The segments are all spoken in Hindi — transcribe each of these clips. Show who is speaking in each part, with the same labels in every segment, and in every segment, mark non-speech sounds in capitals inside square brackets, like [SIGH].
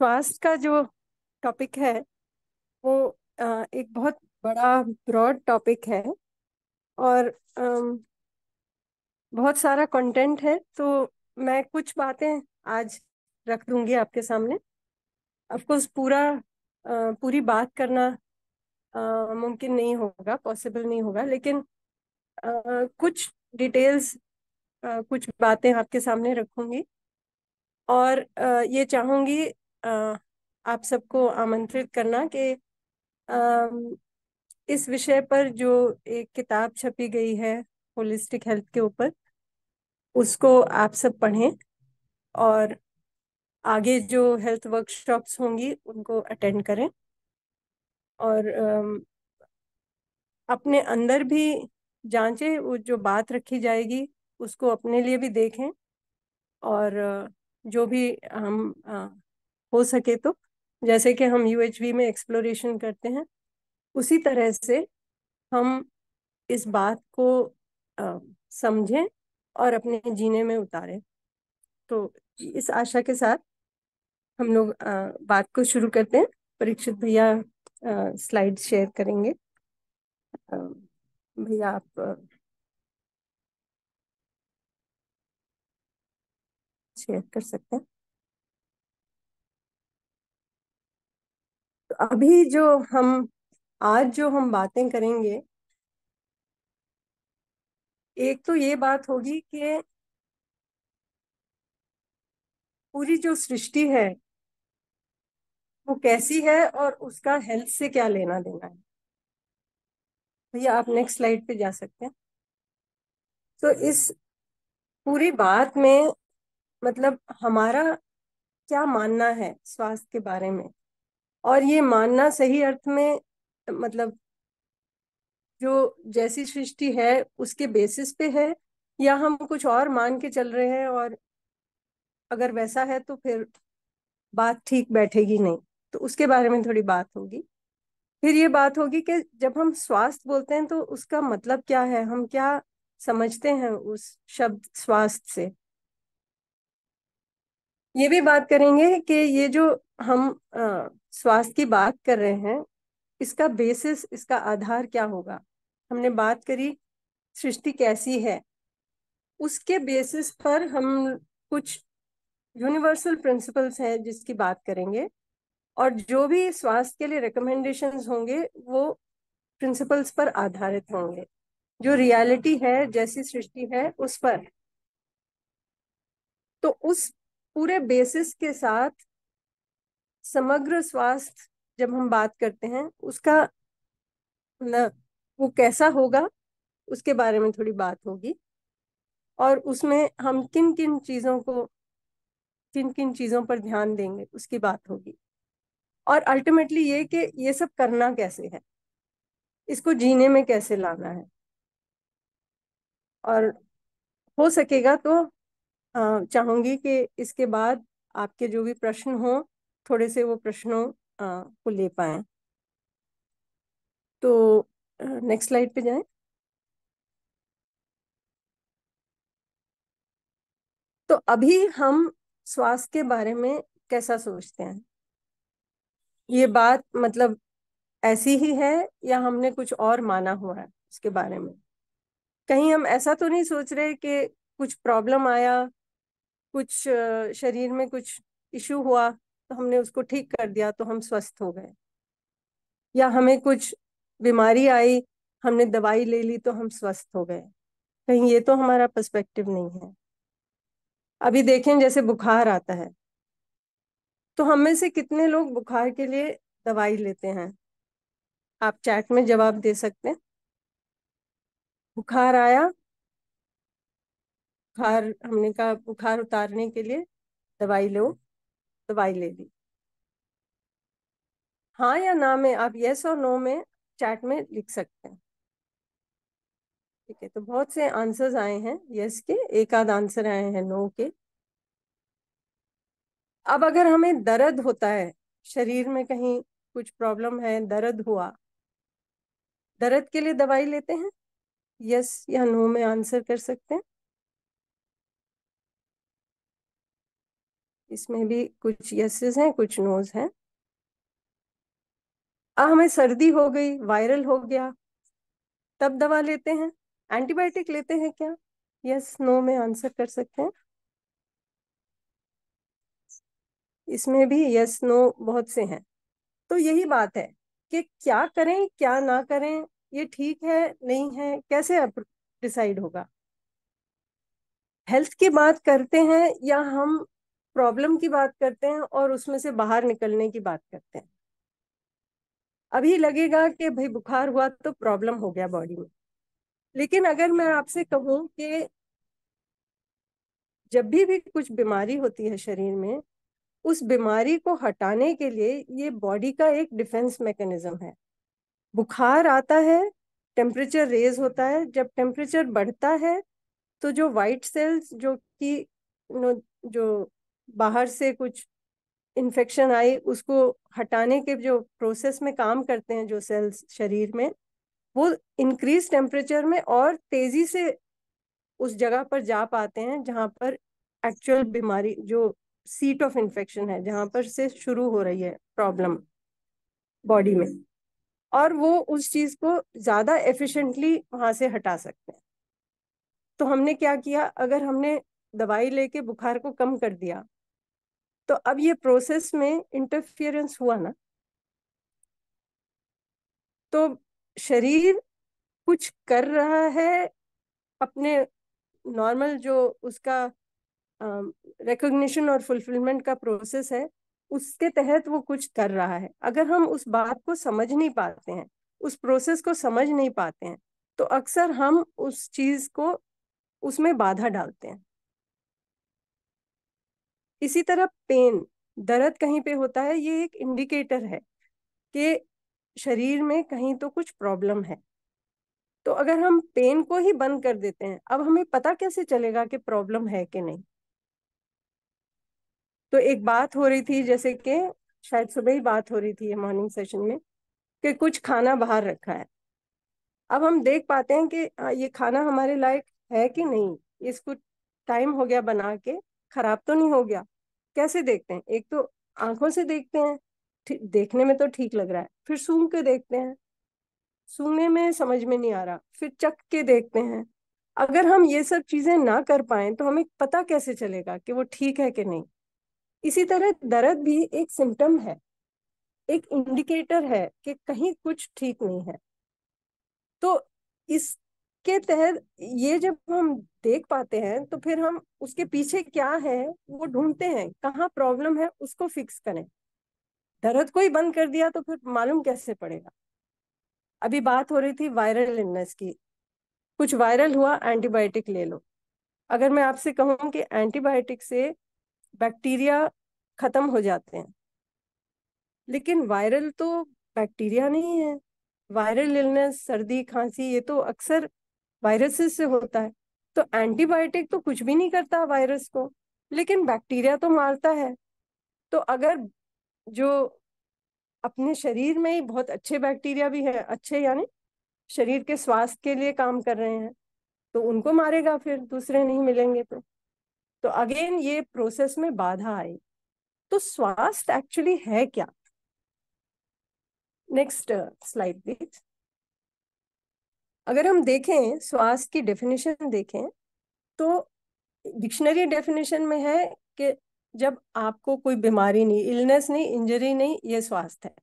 Speaker 1: स्वास्थ्य का जो टॉपिक है वो एक बहुत बड़ा ब्रॉड टॉपिक है और बहुत सारा कंटेंट है तो मैं कुछ बातें आज रख दूंगी आपके सामने ऑफकोर्स पूरा पूरी बात करना मुमकिन नहीं होगा पॉसिबल नहीं होगा लेकिन कुछ डिटेल्स कुछ बातें आपके सामने रखूंगी और ये चाहूंगी आप सबको आमंत्रित करना कि इस विषय पर जो एक किताब छपी गई है होलिस्टिक हेल्थ के ऊपर उसको आप सब पढ़ें और आगे जो हेल्थ वर्कशॉप्स होंगी उनको अटेंड करें और अपने अंदर भी जांचें वो जो बात रखी जाएगी उसको अपने लिए भी देखें और जो भी हम हो सके तो जैसे कि हम यू में एक्सप्लोरेशन करते हैं उसी तरह से हम इस बात को समझें और अपने जीने में उतारें तो इस आशा के साथ हम लोग बात को शुरू करते हैं परीक्षित भैया स्लाइड शेयर करेंगे भैया आप शेयर कर सकते हैं अभी जो हम आज जो हम बातें करेंगे एक तो ये बात होगी कि पूरी जो सृष्टि है वो कैसी है और उसका हेल्थ से क्या लेना देना है भैया आप नेक्स्ट स्लाइड पे जा सकते हैं तो इस पूरी बात में मतलब हमारा क्या मानना है स्वास्थ्य के बारे में और ये मानना सही अर्थ में मतलब जो जैसी सृष्टि है उसके बेसिस पे है या हम कुछ और मान के चल रहे हैं और अगर वैसा है तो फिर बात ठीक बैठेगी नहीं तो उसके बारे में थोड़ी बात होगी फिर ये बात होगी कि जब हम स्वास्थ्य बोलते हैं तो उसका मतलब क्या है हम क्या समझते हैं उस शब्द स्वास्थ्य से ये भी बात करेंगे कि ये जो हम स्वास्थ्य की बात कर रहे हैं इसका बेसिस इसका आधार क्या होगा हमने बात करी सृष्टि कैसी है उसके बेसिस पर हम कुछ यूनिवर्सल प्रिंसिपल्स हैं जिसकी बात करेंगे और जो भी स्वास्थ्य के लिए रिकमेंडेशंस होंगे वो प्रिंसिपल्स पर आधारित होंगे जो रियलिटी है जैसी सृष्टि है उस पर तो उस पूरे बेसिस के साथ समग्र स्वास्थ्य जब हम बात करते हैं उसका न, वो कैसा होगा उसके बारे में थोड़ी बात होगी और उसमें हम किन किन चीज़ों को किन किन चीज़ों पर ध्यान देंगे उसकी बात होगी और अल्टीमेटली ये कि ये सब करना कैसे है इसको जीने में कैसे लाना है और हो सकेगा तो चाहूंगी कि इसके बाद आपके जो भी प्रश्न हों थोड़े से वो प्रश्नों को ले पाए तो नेक्स्ट स्लाइड पे जाएं तो अभी हम स्वास्थ्य के बारे में कैसा सोचते हैं ये बात मतलब ऐसी ही है या हमने कुछ और माना हुआ है उसके बारे में कहीं हम ऐसा तो नहीं सोच रहे कि कुछ प्रॉब्लम आया कुछ शरीर में कुछ इशू हुआ तो हमने उसको ठीक कर दिया तो हम स्वस्थ हो गए या हमें कुछ बीमारी आई हमने दवाई ले ली तो हम स्वस्थ हो गए कहीं ये तो हमारा पर्सपेक्टिव नहीं है अभी देखें जैसे बुखार आता है तो हम में से कितने लोग बुखार के लिए दवाई लेते हैं आप चैट में जवाब दे सकते हैं बुखार आया बुखार हमने कहा बुखार उतारने के लिए दवाई लो दवाई ले ली हाँ या ना में आप यस और नो में चैट में लिख सकते हैं ठीक है तो बहुत से आंसर्स आए हैं यस के एक आध आंसर आए हैं नो के अब अगर हमें दर्द होता है शरीर में कहीं कुछ प्रॉब्लम है दर्द हुआ दर्द के लिए दवाई लेते हैं यस या नो में आंसर कर सकते हैं इसमें भी कुछ यसेस हैं कुछ नोज हैं आ हमें सर्दी हो गई वायरल हो गया तब दवा लेते हैं एंटीबायोटिक लेते हैं क्या यस नो में आंसर कर सकते हैं इसमें भी यस नो बहुत से हैं तो यही बात है कि क्या करें क्या ना करें ये ठीक है नहीं है कैसे डिसाइड होगा हेल्थ की बात करते हैं या हम प्रॉब्लम की बात करते हैं और उसमें से बाहर निकलने की बात करते हैं अभी लगेगा कि भाई बुखार हुआ तो प्रॉब्लम हो गया बॉडी में लेकिन अगर मैं आपसे कहूं कि जब भी भी कुछ बीमारी होती है शरीर में उस बीमारी को हटाने के लिए ये बॉडी का एक डिफेंस मैकेनिज्म है बुखार आता है टेम्परेचर रेज होता है जब टेम्परेचर बढ़ता है तो जो वाइट सेल्स जो कि जो बाहर से कुछ इन्फेक्शन आई उसको हटाने के जो प्रोसेस में काम करते हैं जो सेल्स शरीर में वो इंक्रीज टेम्परेचर में और तेजी से उस जगह पर जा पाते हैं जहाँ पर एक्चुअल बीमारी जो सीट ऑफ इन्फेक्शन है जहाँ पर से शुरू हो रही है प्रॉब्लम बॉडी में और वो उस चीज को ज्यादा एफिशिएंटली वहां से हटा सकते हैं तो हमने क्या किया अगर हमने दवाई लेके बुखार को कम कर दिया तो अब ये प्रोसेस में इंटरफियरेंस हुआ ना तो शरीर कुछ कर रहा है अपने नॉर्मल जो उसका रिकग्निशन और फुलफिलमेंट का प्रोसेस है उसके तहत वो कुछ कर रहा है अगर हम उस बात को समझ नहीं पाते हैं उस प्रोसेस को समझ नहीं पाते हैं तो अक्सर हम उस चीज को उसमें बाधा डालते हैं इसी तरह पेन दर्द कहीं पे होता है ये एक इंडिकेटर है कि शरीर में कहीं तो कुछ प्रॉब्लम है तो अगर हम पेन को ही बंद कर देते हैं अब हमें पता कैसे चलेगा कि प्रॉब्लम है कि नहीं तो एक बात हो रही थी जैसे कि शायद सुबह ही बात हो रही थी मॉर्निंग सेशन में कि कुछ खाना बाहर रखा है अब हम देख पाते हैं कि हाँ, ये खाना हमारे लायक है कि नहीं इसको टाइम हो गया बना के खराब तो नहीं हो गया कैसे देखते हैं एक तो आंखों से देखते हैं देखने में तो ठीक लग रहा है फिर सूंघ के देखते हैं सूंघने में समझ में नहीं आ रहा फिर चख के देखते हैं अगर हम ये सब चीजें ना कर पाए तो हमें पता कैसे चलेगा कि वो ठीक है कि नहीं इसी तरह दर्द भी एक सिम्टम है एक इंडिकेटर है कि कहीं कुछ ठीक नहीं है तो इस के तहत ये जब हम देख पाते हैं तो फिर हम उसके पीछे क्या है वो ढूंढते हैं कहाँ प्रॉब्लम है उसको फिक्स करें दर्द को ही बंद कर दिया तो फिर मालूम कैसे पड़ेगा अभी बात हो रही थी वायरल इलनेस की कुछ वायरल हुआ एंटीबायोटिक ले लो अगर मैं आपसे कहूँ कि एंटीबायोटिक से बैक्टीरिया खत्म हो जाते हैं लेकिन वायरल तो बैक्टीरिया नहीं है वायरल इलनेस सर्दी खांसी ये तो अक्सर वायरसेस से होता है तो एंटीबायोटिक तो कुछ भी नहीं करता वायरस को लेकिन बैक्टीरिया तो मारता है तो अगर जो अपने शरीर में ही बहुत अच्छे बैक्टीरिया भी है अच्छे यानी शरीर के स्वास्थ्य के लिए काम कर रहे हैं तो उनको मारेगा फिर दूसरे नहीं मिलेंगे तो तो अगेन ये प्रोसेस में बाधा आई तो स्वास्थ्य एक्चुअली है क्या नेक्स्ट स्लाइड प्लीज अगर हम देखें स्वास्थ्य की डेफिनेशन देखें तो डिक्शनरी डेफिनेशन में है कि जब आपको कोई बीमारी नहीं इलनेस नहीं इंजरी नहीं ये स्वास्थ्य है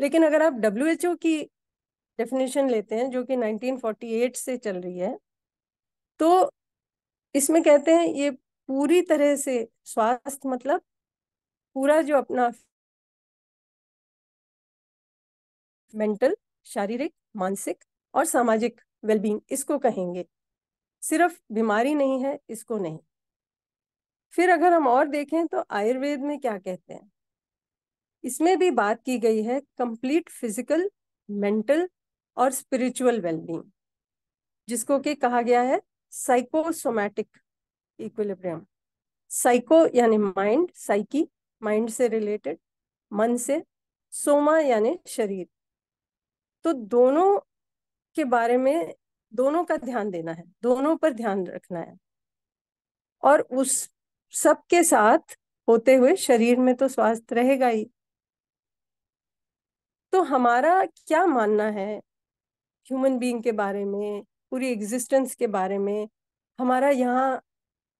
Speaker 1: लेकिन अगर आप डब्ल्यू की डेफिनेशन लेते हैं जो कि 1948 से चल रही है तो इसमें कहते हैं ये पूरी तरह से स्वास्थ्य मतलब पूरा जो अपना मेंटल शारीरिक मानसिक और सामाजिक वेलबींग इसको कहेंगे सिर्फ बीमारी नहीं है इसको नहीं फिर अगर हम और देखें तो आयुर्वेद में क्या कहते हैं इसमें भी बात की गई है कंप्लीट फिजिकल मेंटल और स्पिरिचुअल वेलबींग जिसको कि कहा गया है साइकोसोमैटिक इक्विलिब्रियम साइको यानी माइंड साइकी माइंड से रिलेटेड मन से सोमा यानी शरीर तो दोनों के बारे में दोनों का ध्यान देना है दोनों पर ध्यान रखना है और उस सब के साथ होते हुए शरीर में तो स्वास्थ्य रहेगा ही तो हमारा क्या मानना है ह्यूमन बीइंग के बारे में पूरी एग्जिस्टेंस के बारे में हमारा यहाँ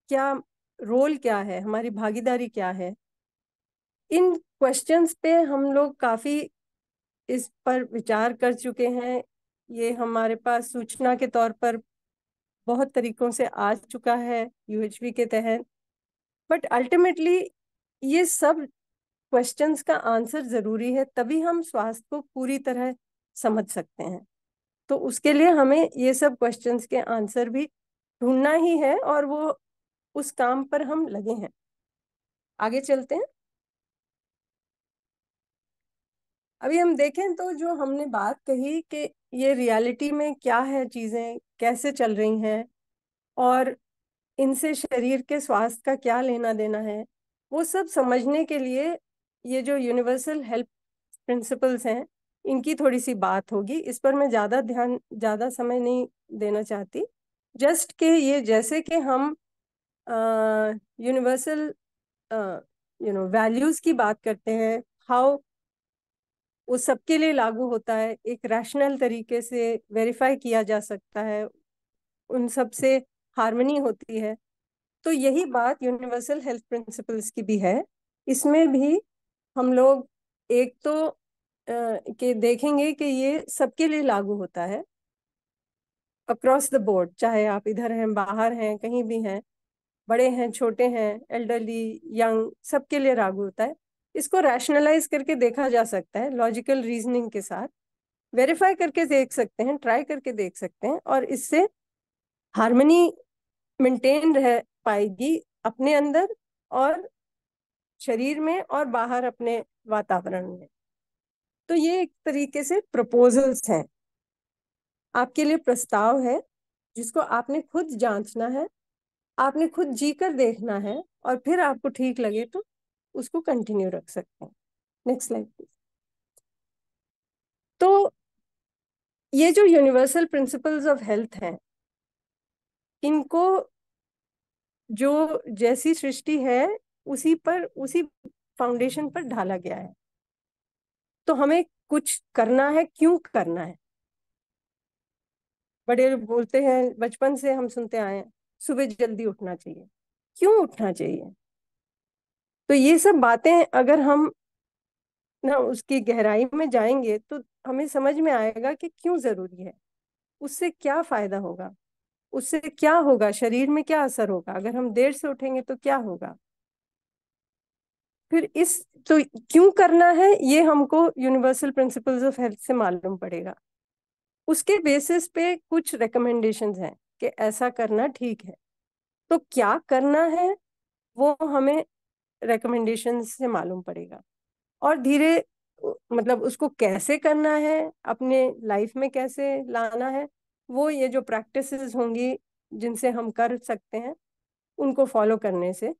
Speaker 1: क्या रोल क्या है हमारी भागीदारी क्या है इन क्वेश्चंस पे हम लोग काफी इस पर विचार कर चुके हैं ये हमारे पास सूचना के तौर पर बहुत तरीकों से आ चुका है यूएचबी के तहत बट अल्टीमेटली ये सब क्वेश्चंस का आंसर जरूरी है तभी हम स्वास्थ्य को पूरी तरह समझ सकते हैं तो उसके लिए हमें ये सब क्वेश्चंस के आंसर भी ढूंढना ही है और वो उस काम पर हम लगे हैं आगे चलते हैं अभी हम देखें तो जो हमने बात कही कि ये रियलिटी में क्या है चीज़ें कैसे चल रही हैं और इनसे शरीर के स्वास्थ्य का क्या लेना देना है वो सब समझने के लिए ये जो यूनिवर्सल हेल्थ प्रिंसिपल्स हैं इनकी थोड़ी सी बात होगी इस पर मैं ज़्यादा ध्यान ज़्यादा समय नहीं देना चाहती जस्ट के ये जैसे कि हम यूनिवर्सल यू नो वैल्यूज़ की बात करते हैं हाउ वो सबके लिए लागू होता है एक रैशनल तरीके से वेरीफाई किया जा सकता है उन सब से हारमनी होती है तो यही बात यूनिवर्सल हेल्थ प्रिंसिपल्स की भी है इसमें भी हम लोग एक तो आ, के देखेंगे कि ये सबके लिए लागू होता है अक्रॉस द बोर्ड चाहे आप इधर हैं बाहर हैं कहीं भी हैं बड़े हैं छोटे हैं एल्डरली यंग सबके लिए लागू होता है इसको रैशनलाइज करके देखा जा सकता है लॉजिकल रीजनिंग के साथ वेरीफाई करके देख सकते हैं ट्राई करके देख सकते हैं और इससे हारमोनी मेंटेन रह पाएगी अपने अंदर और शरीर में और बाहर अपने वातावरण में तो ये एक तरीके से प्रपोजल्स हैं आपके लिए प्रस्ताव है जिसको आपने खुद जांचना है आपने खुद जी कर देखना है और फिर आपको ठीक लगे तो उसको कंटिन्यू रख सकते हैं नेक्स्ट स्लाइड प्लीज तो ये जो यूनिवर्सल प्रिंसिपल्स ऑफ हेल्थ हैं इनको जो जैसी सृष्टि है उसी पर उसी फाउंडेशन पर ढाला गया है तो हमें कुछ करना है क्यों करना है बड़े बोलते हैं बचपन से हम सुनते आए हैं सुबह जल्दी उठना चाहिए क्यों उठना चाहिए तो ये सब बातें अगर हम ना उसकी गहराई में जाएंगे तो हमें समझ में आएगा कि क्यों जरूरी है उससे क्या फायदा होगा उससे क्या होगा शरीर में क्या असर होगा अगर हम देर से उठेंगे तो क्या होगा फिर इस तो क्यों करना है ये हमको यूनिवर्सल प्रिंसिपल्स ऑफ हेल्थ से मालूम पड़ेगा उसके बेसिस पे कुछ रिकमेंडेशन हैं कि ऐसा करना ठीक है तो क्या करना है वो हमें रिकमेंडेशन से मालूम पड़ेगा और धीरे मतलब उसको कैसे करना है अपने लाइफ में कैसे लाना है वो ये जो प्रैक्टिस होंगी जिनसे हम कर सकते हैं उनको फॉलो करने से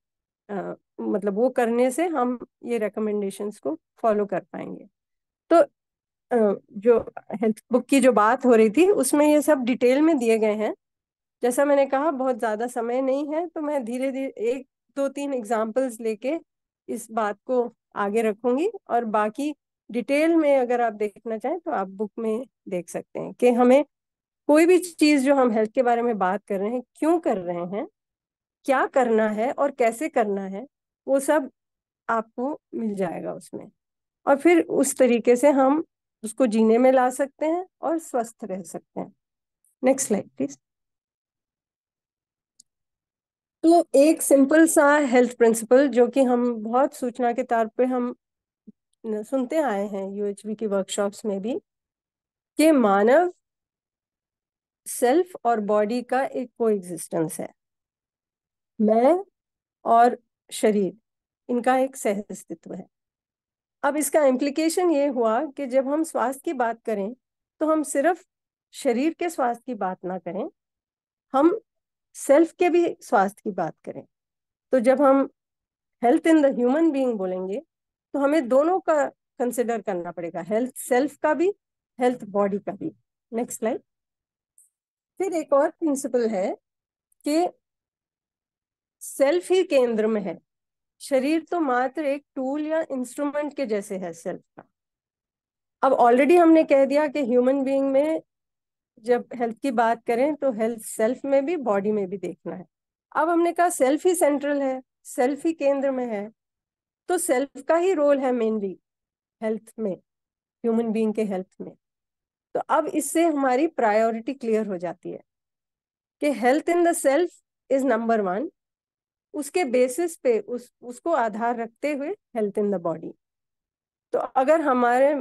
Speaker 1: आ, मतलब वो करने से हम ये रिकमेंडेशन को फॉलो कर पाएंगे तो आ, जो हेल्थ बुक की जो बात हो रही थी उसमें ये सब डिटेल में दिए गए हैं जैसा मैंने कहा बहुत ज़्यादा समय नहीं है तो मैं धीरे धीरे एक दो तीन एग्जाम्पल्स लेके इस बात को आगे रखूंगी और बाकी डिटेल में अगर आप देखना चाहें तो आप बुक में देख सकते हैं कि हमें कोई भी चीज जो हम हेल्थ के बारे में बात कर रहे हैं क्यों कर रहे हैं क्या करना है और कैसे करना है वो सब आपको मिल जाएगा उसमें और फिर उस तरीके से हम उसको जीने में ला सकते हैं और स्वस्थ रह सकते हैं नेक्स्ट स्लाइड प्लीज तो एक सिंपल सा हेल्थ प्रिंसिपल जो कि हम बहुत सूचना के तौर पे हम सुनते आए हैं यूएचबी की वर्कशॉप्स में भी कि मानव सेल्फ और बॉडी का एक को एग्जिस्टेंस है मैं और शरीर इनका एक सह अस्तित्व है अब इसका इम्प्लीकेशन ये हुआ कि जब हम स्वास्थ्य की बात करें तो हम सिर्फ शरीर के स्वास्थ्य की बात ना करें हम सेल्फ के भी स्वास्थ्य की बात करें तो जब हम health in the human being बोलेंगे तो हमें दोनों का कंसिडर करना पड़ेगा हेल्थ सेल्फ का भी हेल्थ बॉडी का भी नेक्स्ट स्लाइड फिर एक और प्रिंसिपल है कि सेल्फ ही केंद्र में है शरीर तो मात्र एक टूल या इंस्ट्रूमेंट के जैसे है सेल्फ का अब ऑलरेडी हमने कह दिया कि ह्यूमन बीइंग में जब हेल्थ की बात करें तो हेल्थ सेल्फ में भी बॉडी में भी देखना है अब हमने कहा सेल्फ ही सेंट्रल है सेल्फ ही केंद्र में है तो सेल्फ का ही रोल है मेनली हेल्थ में ह्यूमन बीइंग के हेल्थ में तो अब इससे हमारी प्रायोरिटी क्लियर हो जाती है कि health in the self is number one उसके बेसिस पे उस उसको आधार रखते हुए हेल्थ इन द बॉडी तो अगर हमारे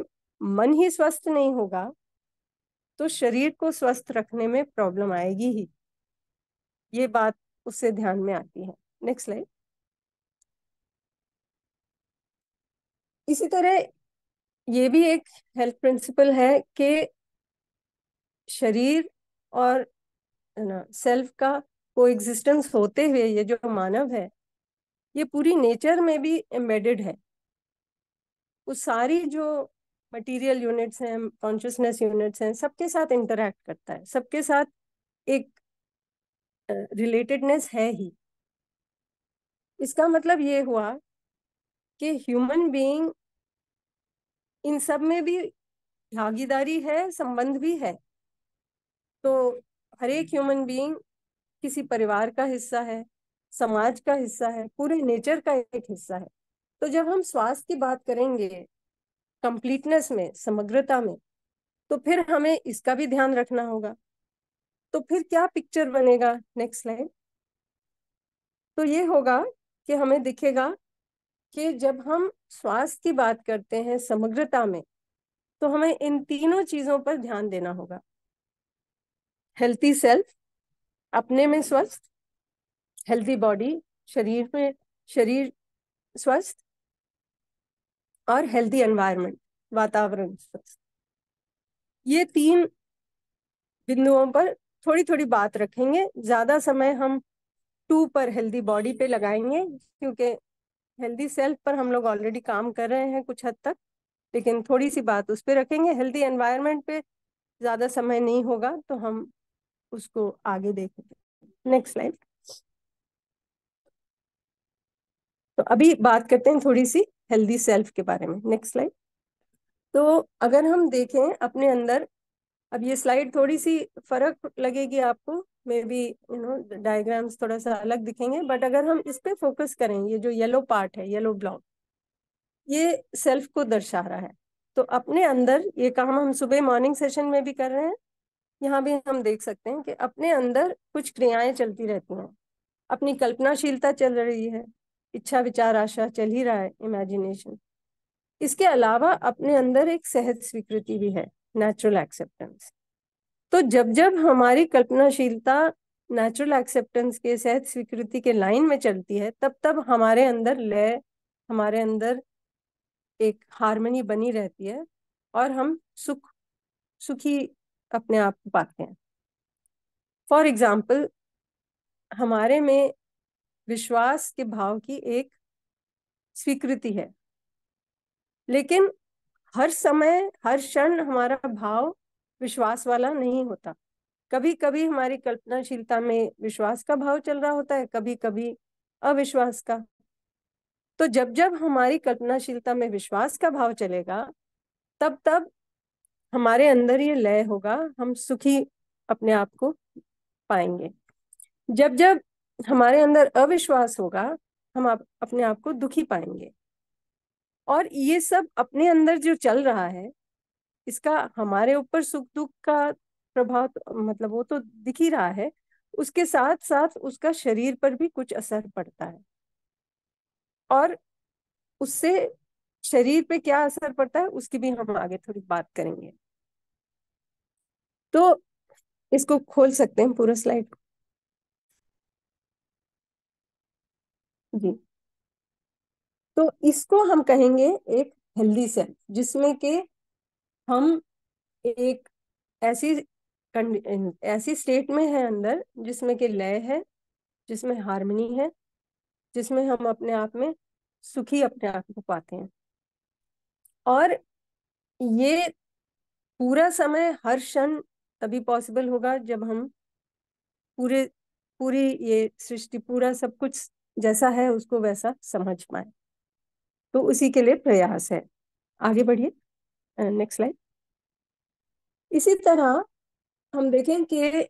Speaker 1: मन ही स्वस्थ नहीं होगा तो शरीर को स्वस्थ रखने में प्रॉब्लम आएगी ही ये बात उससे ध्यान में आती है नेक्स्ट स्लाइड इसी तरह ये भी एक हेल्थ प्रिंसिपल है कि शरीर और ना सेल्फ का को एग्जिस्टेंस होते हुए ये जो मानव है ये पूरी नेचर में भी एम्बेडेड है वो सारी जो मटेरियल यूनिट्स हैं कॉन्शियसनेस यूनिट्स हैं सबके साथ इंटरेक्ट करता है सबके साथ एक रिलेटेडनेस है ही इसका मतलब ये हुआ कि ह्यूमन बीइंग इन सब में भी भागीदारी है संबंध भी है तो हर एक ह्यूमन बीइंग किसी परिवार का हिस्सा है समाज का हिस्सा है पूरे नेचर का एक हिस्सा है तो जब हम स्वास्थ्य की बात करेंगे कंप्लीटनेस में समग्रता में तो फिर हमें इसका भी ध्यान रखना होगा तो फिर क्या पिक्चर बनेगा नेक्स्ट स्लाइड तो ये होगा कि हमें दिखेगा कि जब हम स्वास्थ्य की बात करते हैं समग्रता में तो हमें इन तीनों चीजों पर ध्यान देना होगा हेल्थी सेल्फ अपने में स्वस्थ हेल्थी बॉडी शरीर में शरीर स्वस्थ और हेल्दी एनवायरनमेंट वातावरण ये तीन बिंदुओं पर थोड़ी थोड़ी बात रखेंगे ज्यादा समय हम टू पर हेल्दी बॉडी पे लगाएंगे क्योंकि हेल्दी सेल्फ पर हम लोग ऑलरेडी काम कर रहे हैं कुछ हद तक लेकिन थोड़ी सी बात उस पर रखेंगे हेल्दी एनवायरनमेंट पे ज्यादा समय नहीं होगा तो हम उसको आगे देखेंगे नेक्स्ट स्लाइड तो अभी बात करते हैं थोड़ी सी हेल्दी सेल्फ के बारे में नेक्स्ट स्लाइड तो अगर हम देखें अपने अंदर अब ये स्लाइड थोड़ी सी फर्क लगेगी आपको maybe you know diagrams थोड़ा सा अलग दिखेंगे बट अगर हम इस पे फोकस करें ये जो येलो पार्ट है येलो ब्लॉक ये सेल्फ को दर्शा रहा है तो अपने अंदर ये काम हम सुबह मॉर्निंग सेशन में भी कर रहे हैं यहाँ भी हम देख सकते हैं कि अपने अंदर कुछ क्रियाएं चलती रहती हैं अपनी कल्पनाशीलता चल रही है इच्छा विचार आशा चल ही रहा है इमेजिनेशन इसके अलावा अपने अंदर एक सहज स्वीकृति भी है नेचुरल एक्सेप्टेंस तो जब जब हमारी कल्पनाशीलता नेचुरल एक्सेप्टेंस के सहज स्वीकृति के लाइन में चलती है तब तब हमारे अंदर लय हमारे अंदर एक हारमोनी बनी रहती है और हम सुख सुखी अपने आप को पाते हैं फॉर एग्जाम्पल हमारे में विश्वास के भाव की एक स्वीकृति है लेकिन हर समय हर क्षण हमारा भाव विश्वास वाला नहीं होता कभी कभी हमारी कल्पनाशीलता में विश्वास का भाव चल रहा होता है कभी कभी अविश्वास का तो जब जब हमारी कल्पनाशीलता में विश्वास का भाव चलेगा तब तब हमारे अंदर ये लय होगा हम सुखी अपने आप को पाएंगे जब जब हमारे अंदर अविश्वास होगा हम आप, अपने आप को दुखी पाएंगे और ये सब अपने अंदर जो चल रहा है इसका हमारे ऊपर सुख दुख का प्रभाव तो, मतलब वो तो दिख ही रहा है उसके साथ साथ उसका शरीर पर भी कुछ असर पड़ता है और उससे शरीर पे क्या असर पड़ता है उसकी भी हम आगे थोड़ी बात करेंगे तो इसको खोल सकते हैं पूरा स्लाइड जी तो इसको हम कहेंगे एक हेल्दी सेल जिसमें के हम एक ऐसी ऐसी स्टेट में है अंदर जिसमें के लय है जिसमें हारमोनी है जिसमें हम अपने आप में सुखी अपने आप को पाते हैं और ये पूरा समय हर क्षण तभी पॉसिबल होगा जब हम पूरे पूरी ये सृष्टि पूरा सब कुछ जैसा है उसको वैसा समझ पाए तो उसी के लिए प्रयास है आगे बढ़िए नेक्स्ट स्लाइड इसी तरह हम देखें कि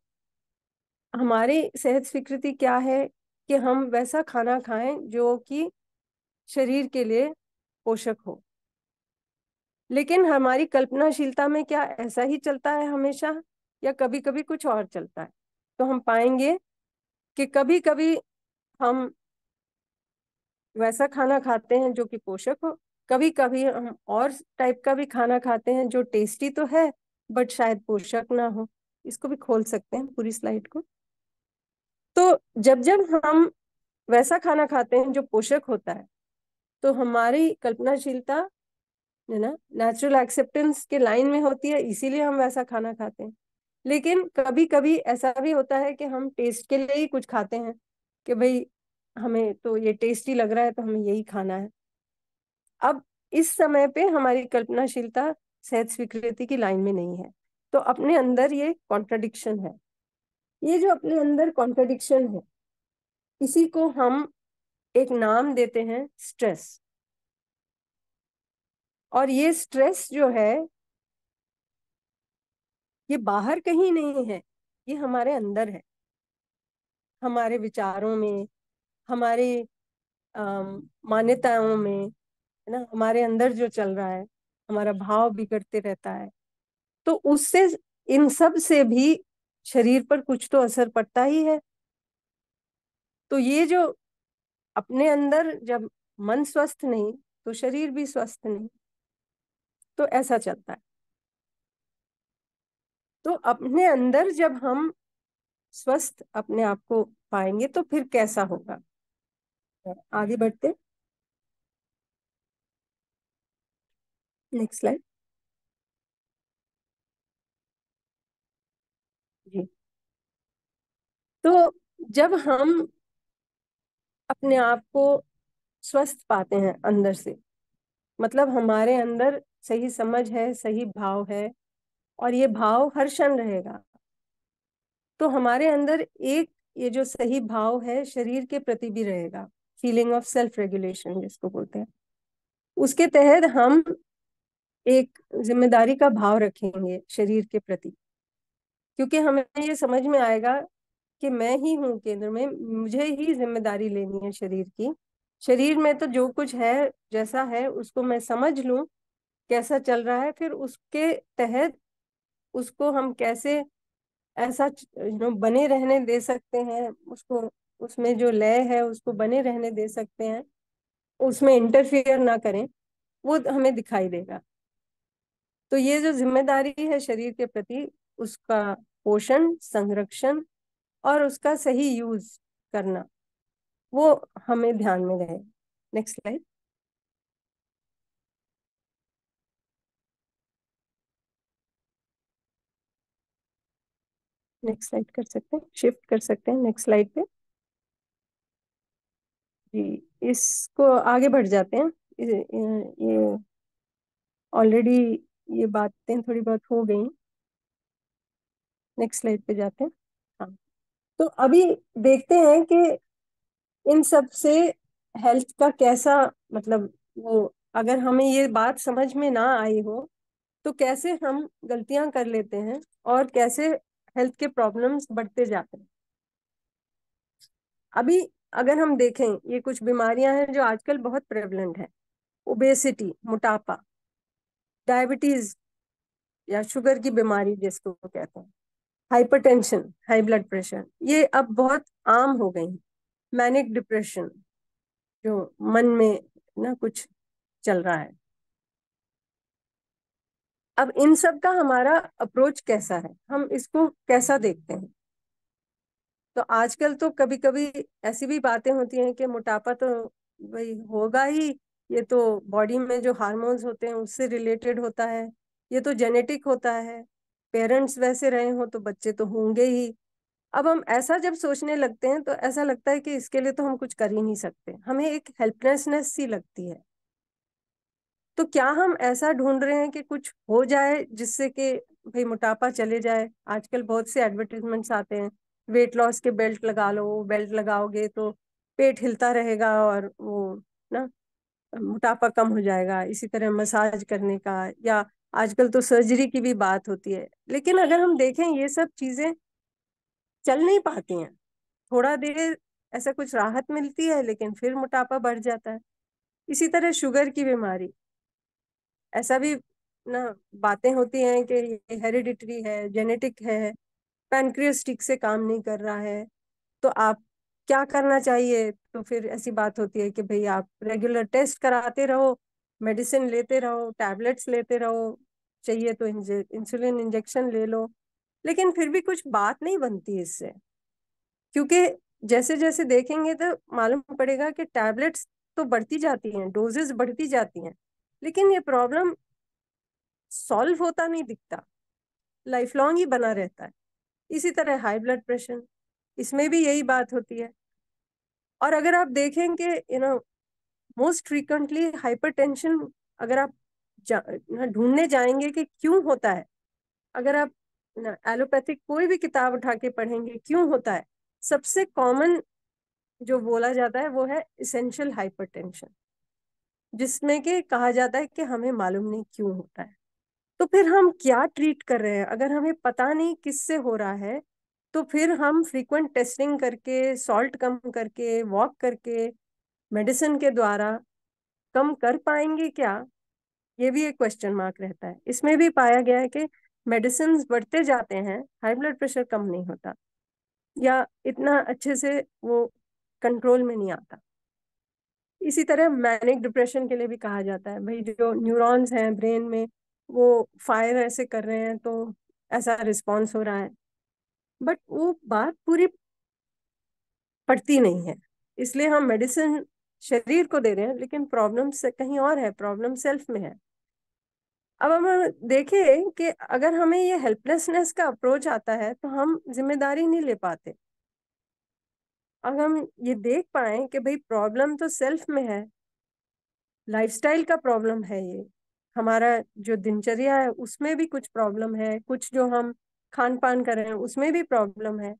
Speaker 1: हमारी सेहत स्वीकृति क्या है कि हम वैसा खाना खाएं जो कि शरीर के लिए पोषक हो लेकिन हमारी कल्पनाशीलता में क्या ऐसा ही चलता है हमेशा या कभी कभी कुछ और चलता है तो हम पाएंगे कि कभी कभी हम वैसा खाना खाते हैं जो कि पोषक हो कभी कभी हम और टाइप का भी खाना खाते हैं जो टेस्टी तो है बट शायद पोषक ना हो इसको भी खोल सकते हैं पूरी स्लाइड को तो जब जब हम वैसा खाना खाते हैं जो पोषक होता है तो हमारी कल्पनाशीलता है ना नेचुरल एक्सेप्टेंस के लाइन में होती है इसीलिए हम वैसा खाना खाते हैं लेकिन कभी कभी ऐसा भी होता है कि हम टेस्ट के लिए ही कुछ खाते हैं कि भाई हमें तो ये टेस्टी लग रहा है तो हमें यही खाना है अब इस समय पे हमारी कल्पनाशीलता सहज स्वीकृति की लाइन में नहीं है तो अपने अंदर ये कॉन्ट्रडिक्शन है ये जो अपने अंदर कॉन्ट्रडिक्शन है इसी को हम एक नाम देते हैं स्ट्रेस और ये स्ट्रेस जो है ये बाहर कहीं नहीं है ये हमारे अंदर है हमारे विचारों में हमारे मान्यताओं में है ना हमारे अंदर जो चल रहा है हमारा भाव बिगड़ते रहता है तो उससे इन सब से भी शरीर पर कुछ तो असर पड़ता ही है तो ये जो अपने अंदर जब मन स्वस्थ नहीं तो शरीर भी स्वस्थ नहीं तो ऐसा चलता है तो अपने अंदर जब हम स्वस्थ अपने आप को पाएंगे तो फिर कैसा होगा आगे बढ़ते नेक्स्ट स्लाइड जी तो जब हम अपने आप को स्वस्थ पाते हैं अंदर से मतलब हमारे अंदर सही समझ है सही भाव है और ये भाव हर क्षण रहेगा तो हमारे अंदर एक ये जो सही भाव है शरीर के प्रति भी रहेगा फीलिंग ऑफ सेल्फ रेगुलेशन जिसको बोलते हैं उसके तहत हम एक जिम्मेदारी का भाव रखेंगे शरीर के प्रति क्योंकि हमें ये समझ में आएगा कि मैं ही हूँ केंद्र में मुझे ही जिम्मेदारी लेनी है शरीर की शरीर में तो जो कुछ है जैसा है उसको मैं समझ लूँ कैसा चल रहा है फिर उसके तहत उसको हम कैसे ऐसा बने रहने दे सकते हैं उसको उसमें जो लय है उसको बने रहने दे सकते हैं उसमें इंटरफियर ना करें वो हमें दिखाई देगा तो ये जो जिम्मेदारी है शरीर के प्रति उसका पोषण संरक्षण और उसका सही यूज करना वो हमें ध्यान में रहे नेक्स्ट स्लाइड नेक्स्ट स्लाइड कर सकते हैं शिफ्ट कर सकते हैं नेक्स्ट स्लाइड पे जी इसको आगे बढ़ जाते हैं ये ऑलरेडी ये बातें थोड़ी बहुत हो गई नेक्स्ट स्लाइड पे जाते हैं हाँ तो अभी देखते हैं कि इन सब से हेल्थ का कैसा मतलब वो अगर हमें ये बात समझ में ना आई हो तो कैसे हम गलतियां कर लेते हैं और कैसे हेल्थ के प्रॉब्लम्स बढ़ते जाते हैं अभी अगर हम देखें ये कुछ बीमारियां हैं जो आजकल बहुत प्रेवलेंट है ओबेसिटी मोटापा डायबिटीज या शुगर की बीमारी जिसको कहते हैं हाइपरटेंशन हाई ब्लड प्रेशर ये अब बहुत आम हो गई मैनिक डिप्रेशन जो मन में ना कुछ चल रहा है अब इन सब का हमारा अप्रोच कैसा है हम इसको कैसा देखते हैं तो आजकल तो कभी कभी ऐसी भी बातें होती हैं कि मोटापा तो भाई होगा ही ये तो बॉडी में जो हार्मोन्स होते हैं उससे रिलेटेड होता है ये तो जेनेटिक होता है पेरेंट्स वैसे रहे हों तो बच्चे तो होंगे ही अब हम ऐसा जब सोचने लगते हैं तो ऐसा लगता है कि इसके लिए तो हम कुछ कर ही नहीं सकते हमें एक हेल्पलेसनेस सी लगती है तो क्या हम ऐसा ढूंढ रहे हैं कि कुछ हो जाए जिससे कि भाई मोटापा चले जाए आजकल बहुत से एडवर्टीजमेंट्स आते हैं वेट लॉस के बेल्ट लगा लो बेल्ट लगाओगे तो पेट हिलता रहेगा और वो ना मोटापा कम हो जाएगा इसी तरह मसाज करने का या आजकल तो सर्जरी की भी बात होती है लेकिन अगर हम देखें ये सब चीजें चल नहीं पाती हैं थोड़ा देर ऐसा कुछ राहत मिलती है लेकिन फिर मोटापा बढ़ जाता है इसी तरह शुगर की बीमारी ऐसा भी ना बातें होती हैं कि ये हेरिडिटरी है जेनेटिक है पैनक्रियस ठीक से काम नहीं कर रहा है तो आप क्या करना चाहिए तो फिर ऐसी बात होती है कि भाई आप रेगुलर टेस्ट कराते रहो मेडिसिन लेते रहो टैबलेट्स लेते रहो चाहिए तो इंसुलिन इंजेक्शन ले लो लेकिन फिर भी कुछ बात नहीं बनती इससे क्योंकि जैसे जैसे देखेंगे तो मालूम पड़ेगा कि टैबलेट्स तो बढ़ती जाती हैं डोजेस बढ़ती जाती हैं लेकिन ये प्रॉब्लम सॉल्व होता नहीं दिखता लाइफ लॉन्ग ही बना रहता है इसी तरह हाई ब्लड प्रेशर इसमें भी यही बात होती है और अगर आप देखें कि you know most frequently hypertension अगर आप ढूंढने जा, जाएंगे कि क्यों होता है अगर आप एलोपैथिक कोई भी किताब उठा के पढ़ेंगे क्यों होता है सबसे कॉमन जो बोला जाता है वो है इसेंशियल हाइपरटेंशन जिसमें कि कहा जाता है कि हमें मालूम नहीं क्यों होता है तो फिर हम क्या ट्रीट कर रहे हैं अगर हमें पता नहीं किससे हो रहा है तो फिर हम फ्रीक्वेंट टेस्टिंग करके सॉल्ट कम करके वॉक करके मेडिसिन के द्वारा कम कर पाएंगे क्या ये भी एक क्वेश्चन मार्क रहता है इसमें भी पाया गया है कि मेडिसिन बढ़ते जाते हैं हाई ब्लड प्रेशर कम नहीं होता या इतना अच्छे से वो कंट्रोल में नहीं आता इसी तरह मैनिक डिप्रेशन के लिए भी कहा जाता है भाई जो न्यूरॉन्स हैं ब्रेन में वो फायर ऐसे कर रहे हैं तो ऐसा रिस्पॉन्स हो रहा है बट वो बात पूरी पड़ती नहीं है इसलिए हम मेडिसिन शरीर को दे रहे हैं लेकिन प्रॉब्लम से कहीं और है प्रॉब्लम सेल्फ में है अब हम देखें कि अगर हमें ये हेल्पलेसनेस का अप्रोच आता है तो हम जिम्मेदारी नहीं ले पाते अगर हम ये देख पाए कि भाई प्रॉब्लम तो सेल्फ में है लाइफस्टाइल का प्रॉब्लम है ये हमारा जो दिनचर्या है उसमें भी कुछ प्रॉब्लम है कुछ जो हम खान पान कर रहे हैं उसमें भी प्रॉब्लम है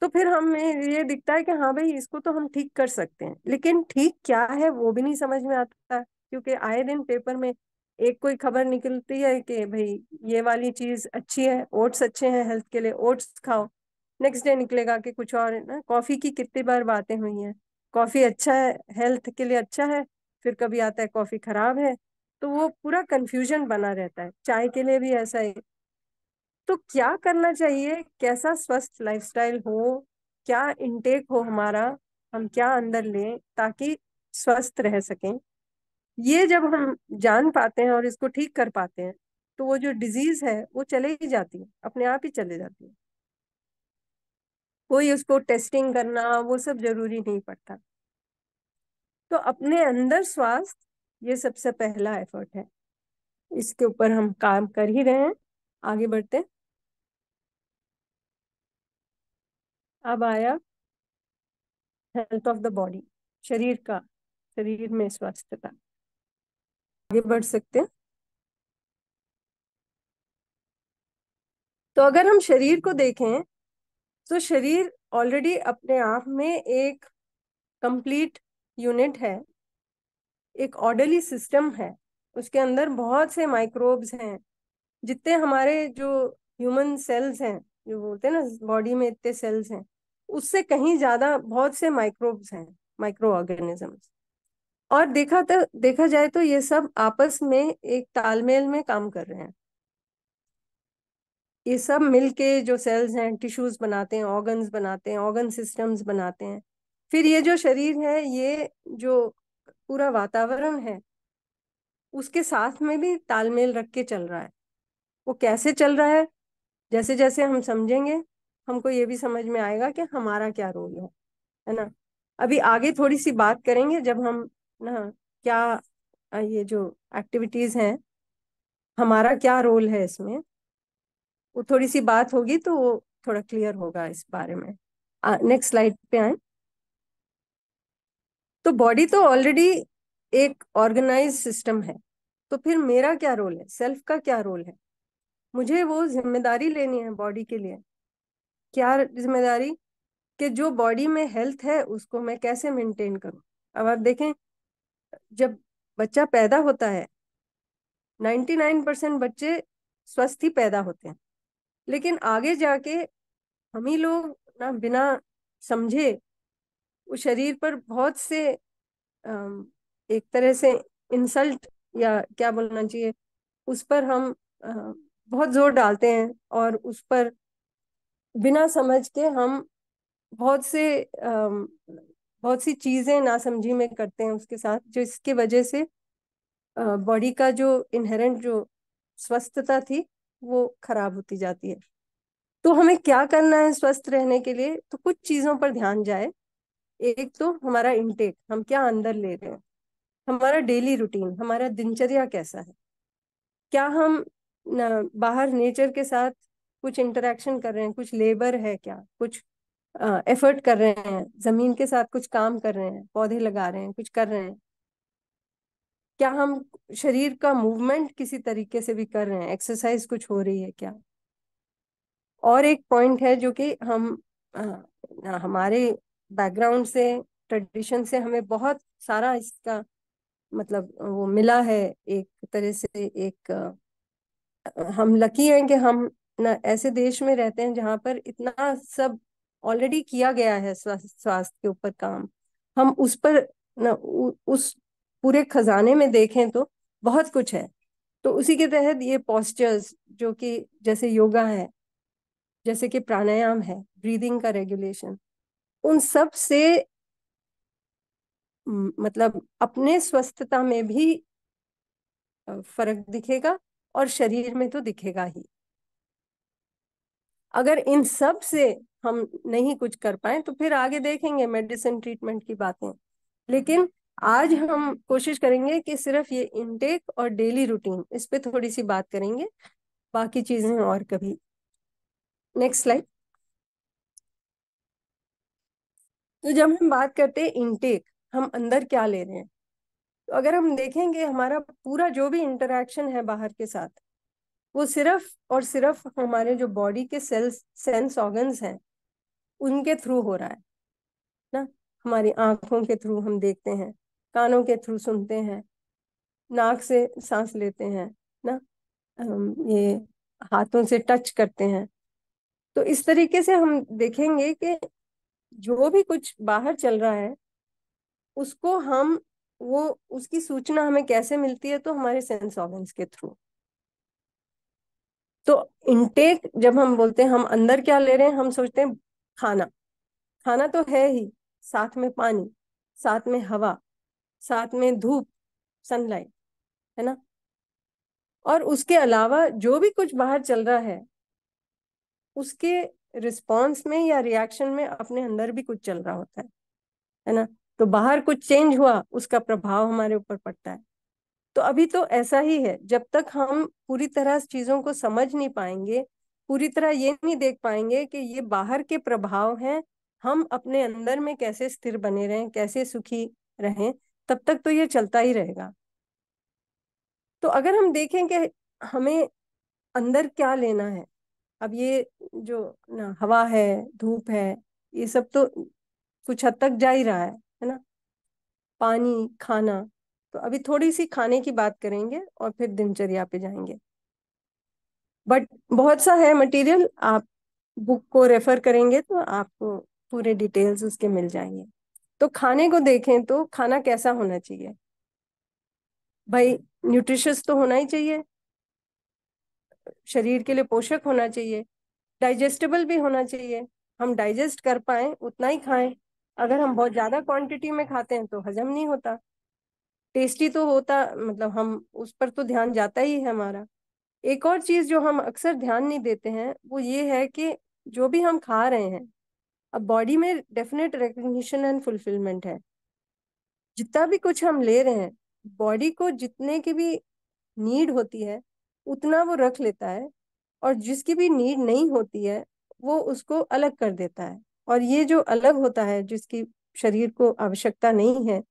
Speaker 1: तो फिर हमें ये दिखता है कि हाँ भाई इसको तो हम ठीक कर सकते हैं लेकिन ठीक क्या है वो भी नहीं समझ में आता क्योंकि आए दिन पेपर में एक कोई खबर निकलती है कि भाई ये वाली चीज अच्छी है ओट्स अच्छे हैं हेल्थ के लिए ओट्स खाओ नेक्स्ट डे निकलेगा कि कुछ और ना कॉफी की कितनी बार बातें हुई हैं कॉफी अच्छा है हेल्थ के लिए अच्छा है फिर कभी आता है कॉफी खराब है तो वो पूरा कंफ्यूजन बना रहता है चाय के लिए भी ऐसा ही तो क्या करना चाहिए कैसा स्वस्थ लाइफस्टाइल हो क्या इनटेक हो हमारा हम क्या अंदर लें ताकि स्वस्थ रह सकें ये जब हम जान पाते हैं और इसको ठीक कर पाते हैं तो वो जो डिजीज है वो चले ही जाती है अपने आप ही चले जाती है कोई उसको टेस्टिंग करना वो सब जरूरी नहीं पड़ता तो अपने अंदर स्वास्थ्य ये सबसे पहला एफर्ट है इसके ऊपर हम काम कर ही रहे हैं आगे बढ़ते अब आया हेल्थ ऑफ द बॉडी शरीर का शरीर में स्वास्थ्य का आगे बढ़ सकते हैं तो अगर हम शरीर को देखें तो शरीर ऑलरेडी अपने आप में एक कंप्लीट यूनिट है एक ऑर्डरली सिस्टम है उसके अंदर बहुत से माइक्रोब्स हैं जितने हमारे जो ह्यूमन सेल्स हैं जो बोलते हैं ना बॉडी में इतने सेल्स हैं उससे कहीं ज्यादा बहुत से माइक्रोब्स हैं माइक्रो ऑर्गेनिजम्स और देखा तो देखा जाए तो ये सब आपस में एक तालमेल में काम कर रहे हैं ये सब मिलके जो सेल्स हैं टिश्यूज बनाते हैं ऑर्गन्स बनाते हैं ऑर्गन सिस्टम्स बनाते हैं फिर ये जो शरीर है ये जो पूरा वातावरण है उसके साथ में भी तालमेल रख के चल रहा है वो कैसे चल रहा है जैसे जैसे हम समझेंगे हमको ये भी समझ में आएगा कि हमारा क्या रोल है है ना अभी आगे थोड़ी सी बात करेंगे जब हम ना क्या ये जो एक्टिविटीज हैं हमारा क्या रोल है इसमें वो थोड़ी सी बात होगी तो वो थोड़ा क्लियर होगा इस बारे में नेक्स्ट स्लाइड पे आए तो बॉडी तो ऑलरेडी एक ऑर्गेनाइज सिस्टम है तो फिर मेरा क्या रोल है सेल्फ का क्या रोल है मुझे वो जिम्मेदारी लेनी है बॉडी के लिए क्या जिम्मेदारी कि जो बॉडी में हेल्थ है उसको मैं कैसे मेंटेन करूं अब आप देखें जब बच्चा पैदा होता है 99 परसेंट बच्चे स्वस्थ ही पैदा होते हैं लेकिन आगे जाके हम ही लोग ना बिना समझे वो शरीर पर बहुत से एक तरह से इंसल्ट या क्या बोलना चाहिए उस पर हम बहुत जोर डालते हैं और उस पर बिना समझ के हम बहुत से बहुत सी चीजें नासमझी में करते हैं उसके साथ जो इसके वजह से बॉडी का जो इनहेरेंट जो स्वस्थता थी वो खराब होती जाती है तो हमें क्या करना है स्वस्थ रहने के लिए तो कुछ चीजों पर ध्यान जाए एक तो हमारा इनटेक हम क्या अंदर ले रहे हैं हमारा डेली रूटीन हमारा दिनचर्या कैसा है क्या हम बाहर नेचर के साथ कुछ इंटरेक्शन कर रहे हैं कुछ लेबर है क्या कुछ एफर्ट कर रहे हैं जमीन के साथ कुछ काम कर रहे हैं पौधे लगा रहे हैं कुछ कर रहे हैं क्या हम शरीर का मूवमेंट किसी तरीके से भी कर रहे हैं एक्सरसाइज कुछ हो रही है क्या और एक पॉइंट है जो कि हम आ, हमारे बैकग्राउंड से ट्रेडिशन से हमें बहुत सारा इसका मतलब वो मिला है एक तरह से एक हम लकी हैं कि हम ना ऐसे देश में रहते हैं जहाँ पर इतना सब ऑलरेडी किया गया है स्वास्थ्य के ऊपर काम हम उस पर ना उस पूरे खजाने में देखें तो बहुत कुछ है तो उसी के तहत ये पॉस्चर्स जो कि जैसे योगा है जैसे कि प्राणायाम है ब्रीदिंग का रेगुलेशन उन सब से मतलब अपने स्वस्थता में भी फर्क दिखेगा और शरीर में तो दिखेगा ही अगर इन सब से हम नहीं कुछ कर पाए तो फिर आगे देखेंगे मेडिसिन ट्रीटमेंट की बातें लेकिन आज हम कोशिश करेंगे कि सिर्फ ये इनटेक और डेली रूटीन इस पे थोड़ी सी बात करेंगे बाकी चीजें और कभी नेक्स्ट स्लाइड तो जब हम बात करते हैं इनटेक हम अंदर क्या ले रहे हैं तो अगर हम देखेंगे हमारा पूरा जो भी इंटरेक्शन है बाहर के साथ वो सिर्फ और सिर्फ हमारे जो बॉडी के सेल्स सेंस ऑर्गन्स हैं उनके थ्रू हो रहा है ना हमारी आंखों के थ्रू हम देखते हैं कानों के थ्रू सुनते हैं नाक से सांस लेते हैं ना ये हाथों से टच करते हैं तो इस तरीके से हम देखेंगे कि जो भी कुछ बाहर चल रहा है उसको हम वो उसकी सूचना हमें कैसे मिलती है तो हमारे सेंस ऑर्गन्स के थ्रू तो इनटेक जब हम बोलते हैं हम अंदर क्या ले रहे हैं हम सोचते हैं खाना खाना तो है ही साथ में पानी साथ में हवा साथ में धूप सनलाइट है ना और उसके अलावा जो भी कुछ बाहर चल रहा है उसके रिस्पॉन्स में या रिएक्शन में अपने अंदर भी कुछ चल रहा होता है है ना तो बाहर कुछ चेंज हुआ उसका प्रभाव हमारे ऊपर पड़ता है तो अभी तो ऐसा ही है जब तक हम पूरी तरह चीजों को समझ नहीं पाएंगे पूरी तरह ये नहीं देख पाएंगे कि ये बाहर के प्रभाव हैं हम अपने अंदर में कैसे स्थिर बने रहें कैसे सुखी रहें तब तक तो ये चलता ही रहेगा तो अगर हम देखें कि हमें अंदर क्या लेना है अब ये जो ना हवा है धूप है ये सब तो कुछ हद तक जा ही रहा है है ना पानी खाना तो अभी थोड़ी सी खाने की बात करेंगे और फिर दिनचर्या पे जाएंगे बट बहुत सा है मटेरियल आप बुक को रेफर करेंगे तो आपको पूरे डिटेल्स उसके मिल जाएंगे तो खाने को देखें तो खाना कैसा होना चाहिए भाई न्यूट्रिशियस तो होना ही चाहिए शरीर के लिए पोषक होना चाहिए डाइजेस्टेबल भी होना चाहिए हम डाइजेस्ट कर पाए उतना ही खाएं अगर हम बहुत ज्यादा क्वांटिटी में खाते हैं तो हजम नहीं होता टेस्टी तो होता मतलब हम उस पर तो ध्यान जाता ही है हमारा एक और चीज जो हम अक्सर ध्यान नहीं देते हैं वो ये है कि जो भी हम खा रहे हैं अब बॉडी में डेफिनेट रिकग्निशन एंड फुलफिलमेंट है जितना भी कुछ हम ले रहे हैं बॉडी को जितने की भी नीड होती है उतना वो रख लेता है और जिसकी भी नीड नहीं होती है वो उसको अलग कर देता है और ये जो अलग होता है जिसकी शरीर को आवश्यकता नहीं है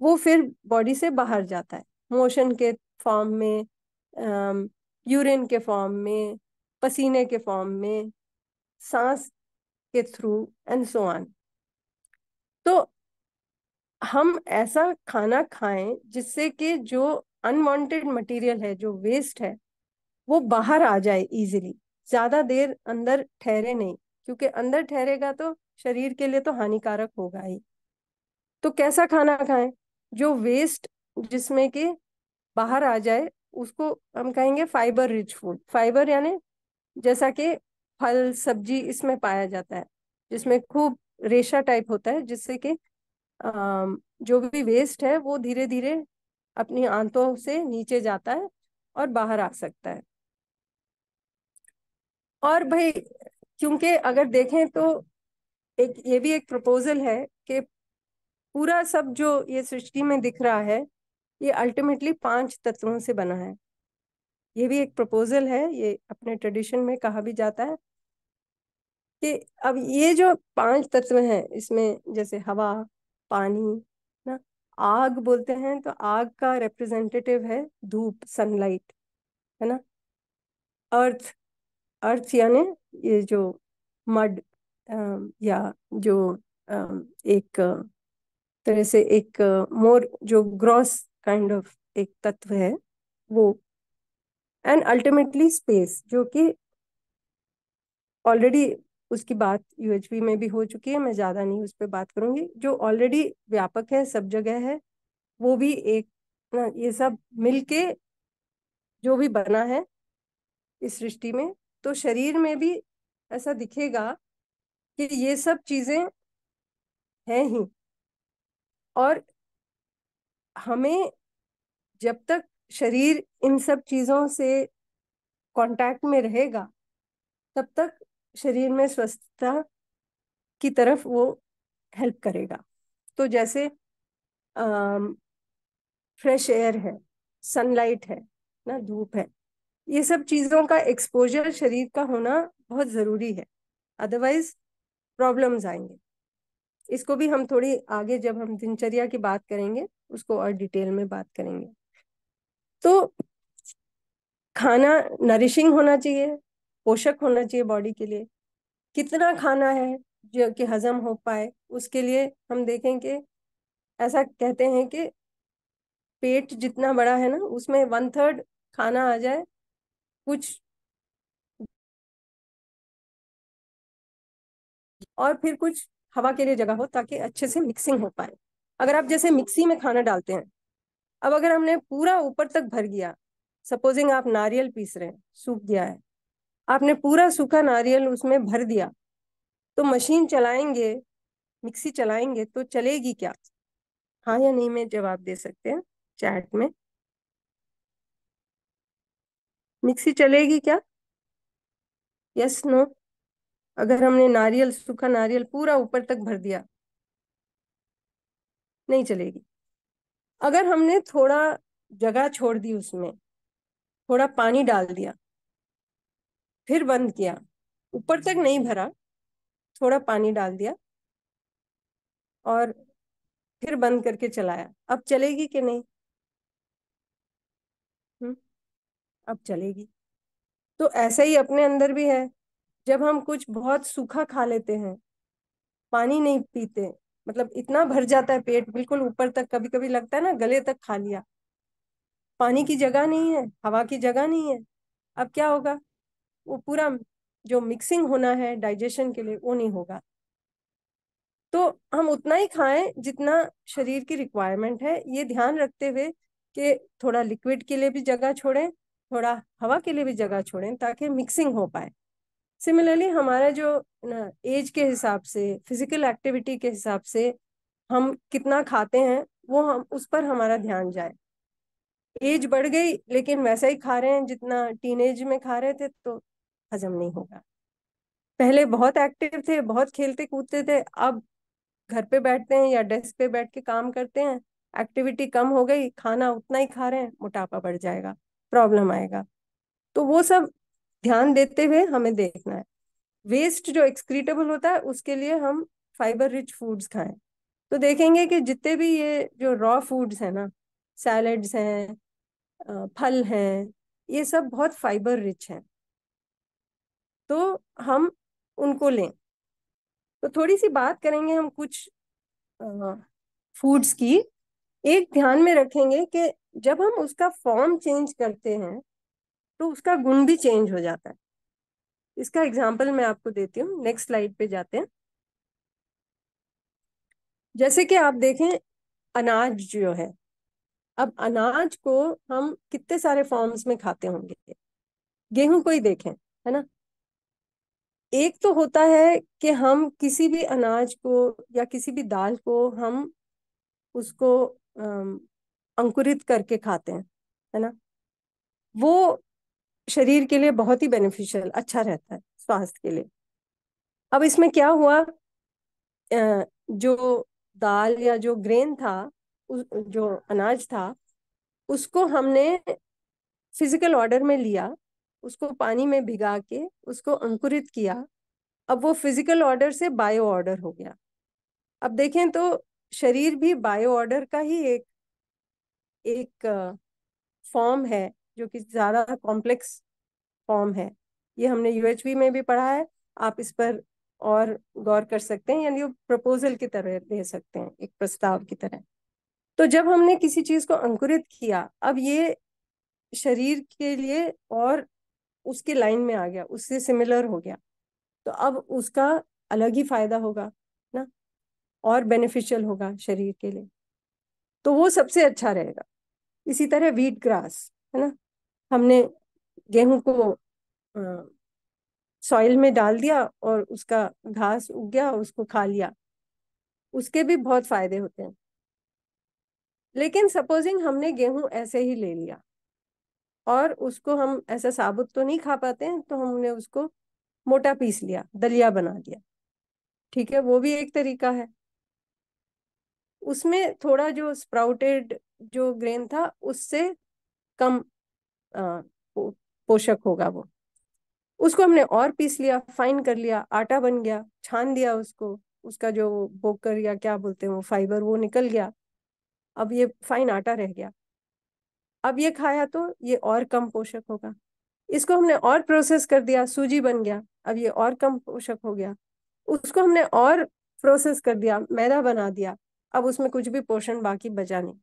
Speaker 1: वो फिर बॉडी से बाहर जाता है मोशन के फॉर्म में यूरिन के फॉर्म में पसीने के फॉर्म में सांस के थ्रू एंड सो ऑन तो हम ऐसा खाना खाएं जिससे कि जो अनवांटेड मटेरियल है जो वेस्ट है वो बाहर आ जाए इजिली ज्यादा देर अंदर ठहरे नहीं क्योंकि अंदर ठहरेगा तो शरीर के लिए तो हानिकारक होगा ही तो कैसा खाना खाएं जो वेस्ट जिसमें कि बाहर आ जाए उसको हम कहेंगे फाइबर रिच फूड फाइबर यानी जैसा कि फल सब्जी इसमें पाया जाता है जिसमें खूब रेशा टाइप होता है जिससे कि जो भी वेस्ट है वो धीरे धीरे अपनी आंतों से नीचे जाता है और बाहर आ सकता है और भाई क्योंकि अगर देखें तो एक ये भी एक प्रपोजल है कि पूरा सब जो ये सृष्टि में दिख रहा है ये अल्टीमेटली पांच तत्वों से बना है ये भी एक प्रपोजल है ये अपने ट्रेडिशन में कहा भी जाता है कि अब ये जो पांच तत्व हैं इसमें जैसे हवा पानी ना आग बोलते हैं तो आग का रिप्रेजेंटेटिव है धूप सनलाइट है ना अर्थ अर्थ यानी ये जो मड या जो एक तरह से एक मोर जो ग्रॉस काइंड ऑफ एक तत्व है वो एंड अल्टीमेटली स्पेस जो कि ऑलरेडी उसकी बात यूएचपी में भी हो चुकी है मैं ज्यादा नहीं उस पर बात करूंगी जो ऑलरेडी व्यापक है सब जगह है वो भी एक ना ये सब मिलके जो भी बना है इस सृष्टि में तो शरीर में भी ऐसा दिखेगा कि ये सब चीजें हैं ही और हमें जब तक शरीर इन सब चीजों से कांटेक्ट में रहेगा तब तक शरीर में स्वस्थता की तरफ वो हेल्प करेगा तो जैसे फ्रेश एयर है सनलाइट है ना धूप है ये सब चीजों का एक्सपोजर शरीर का होना बहुत जरूरी है अदरवाइज प्रॉब्लम्स आएंगे इसको भी हम थोड़ी आगे जब हम दिनचर्या की बात करेंगे उसको और डिटेल में बात करेंगे तो खाना नरिशिंग होना चाहिए पोषक होना चाहिए बॉडी के लिए कितना खाना है जो कि हजम हो पाए उसके लिए हम देखें कि ऐसा कहते हैं कि पेट जितना बड़ा है ना उसमें वन थर्ड खाना आ जाए कुछ और फिर कुछ हवा के लिए जगह हो ताकि अच्छे से मिक्सिंग हो पाए अगर आप जैसे मिक्सी में खाना डालते हैं अब अगर हमने पूरा ऊपर तक भर गया सपोजिंग आप नारियल पीस रहे हैं सूख गया है आपने पूरा सूखा नारियल उसमें भर दिया तो मशीन चलाएंगे मिक्सी चलाएंगे तो चलेगी क्या हाँ या नहीं में जवाब दे सकते हैं चैट में मिक्सी चलेगी क्या यस नो अगर हमने नारियल सूखा नारियल पूरा ऊपर तक भर दिया नहीं चलेगी अगर हमने थोड़ा जगह छोड़ दी उसमें थोड़ा पानी डाल दिया फिर बंद किया ऊपर तक नहीं भरा थोड़ा पानी डाल दिया और फिर बंद करके चलाया अब चलेगी कि नहीं अब चलेगी तो ऐसा ही अपने अंदर भी है जब हम कुछ बहुत सूखा खा लेते हैं पानी नहीं पीते मतलब इतना भर जाता है पेट बिल्कुल ऊपर तक कभी कभी लगता है ना गले तक खा लिया पानी की जगह नहीं है हवा की जगह नहीं है अब क्या होगा वो पूरा जो मिक्सिंग होना है डाइजेशन के लिए वो नहीं होगा तो हम उतना ही खाएं जितना शरीर की रिक्वायरमेंट है ये ध्यान रखते हुए कि थोड़ा लिक्विड के लिए भी जगह छोड़ें थोड़ा हवा के लिए भी जगह छोड़ें ताकि मिक्सिंग हो पाए सिमिलरली हमारा जो एज के हिसाब से फिजिकल एक्टिविटी के हिसाब से हम कितना खाते हैं वो हम उस पर हमारा ध्यान जाए एज बढ़ गई लेकिन वैसा ही खा रहे हैं जितना टीन में खा रहे थे तो हजम नहीं होगा पहले बहुत एक्टिव थे बहुत खेलते कूदते थे अब घर पे बैठते हैं या डेस्क पे बैठ के काम करते हैं एक्टिविटी कम हो गई खाना उतना ही खा रहे हैं मोटापा बढ़ जाएगा प्रॉब्लम आएगा तो वो सब ध्यान देते हुए हमें देखना है वेस्ट जो एक्सक्रीटेबल होता है उसके लिए हम फाइबर रिच फूड्स खाएं तो देखेंगे कि जितने भी ये जो रॉ फूड्स हैं ना सैलड्स हैं फल हैं ये सब बहुत फाइबर रिच हैं तो हम उनको लें तो थोड़ी सी बात करेंगे हम कुछ फूड्स की एक ध्यान में रखेंगे कि जब हम उसका फॉर्म चेंज करते हैं तो उसका गुण भी चेंज हो जाता है इसका एग्जाम्पल मैं आपको देती हूँ नेक्स्ट स्लाइड पे जाते हैं जैसे कि आप देखें अनाज जो है अब अनाज को हम कितने सारे फॉर्म्स में खाते होंगे गेहूं को ही देखें है ना एक तो होता है कि हम किसी भी अनाज को या किसी भी दाल को हम उसको अंकुरित करके खाते हैं है ना वो शरीर के लिए बहुत ही बेनिफिशियल अच्छा रहता है स्वास्थ्य के लिए अब इसमें क्या हुआ जो दाल या जो ग्रेन था जो अनाज था उसको हमने फिजिकल ऑर्डर में लिया उसको पानी में भिगा के उसको अंकुरित किया अब वो फिजिकल ऑर्डर से बायो ऑर्डर हो गया अब देखें तो शरीर भी बायो ऑर्डर का ही एक एक फॉर्म है जो कि ज़्यादा कॉम्प्लेक्स फॉर्म है ये हमने यूएचबी में भी पढ़ा है आप इस पर और गौर कर सकते हैं यानी प्रपोजल की तरह दे सकते हैं एक प्रस्ताव की तरह तो जब हमने किसी चीज को अंकुरित किया अब ये शरीर के लिए और उसके लाइन में आ गया उससे सिमिलर हो गया तो अब उसका अलग ही फायदा होगा ना और बेनिफिशियल होगा शरीर के लिए तो वो सबसे अच्छा रहेगा इसी तरह वीट ग्रास है ना हमने गेहूं को सॉइल में डाल दिया और उसका घास उग गया उसको खा लिया उसके भी बहुत फायदे होते हैं लेकिन सपोजिंग हमने गेहूं ऐसे ही ले लिया और उसको हम ऐसा साबुत तो नहीं खा पाते हैं तो हमने उसको मोटा पीस लिया दलिया बना दिया ठीक है वो भी एक तरीका है उसमें थोड़ा जो स्प्राउटेड जो ग्रेन था उससे कम पोषक होगा वो उसको हमने और पीस लिया फाइन कर लिया आटा बन गया छान दिया उसको उसका जो बोकर या क्या बोलते हैं वो फाइबर वो निकल गया अब ये फाइन आटा रह गया अब ये खाया तो ये और कम पोषक होगा इसको हमने और प्रोसेस कर दिया सूजी बन गया अब ये और कम पोषक हो गया उसको हमने और प्रोसेस कर दिया मैदा बना दिया अब उसमें कुछ भी पोषण बाकी बचा नहीं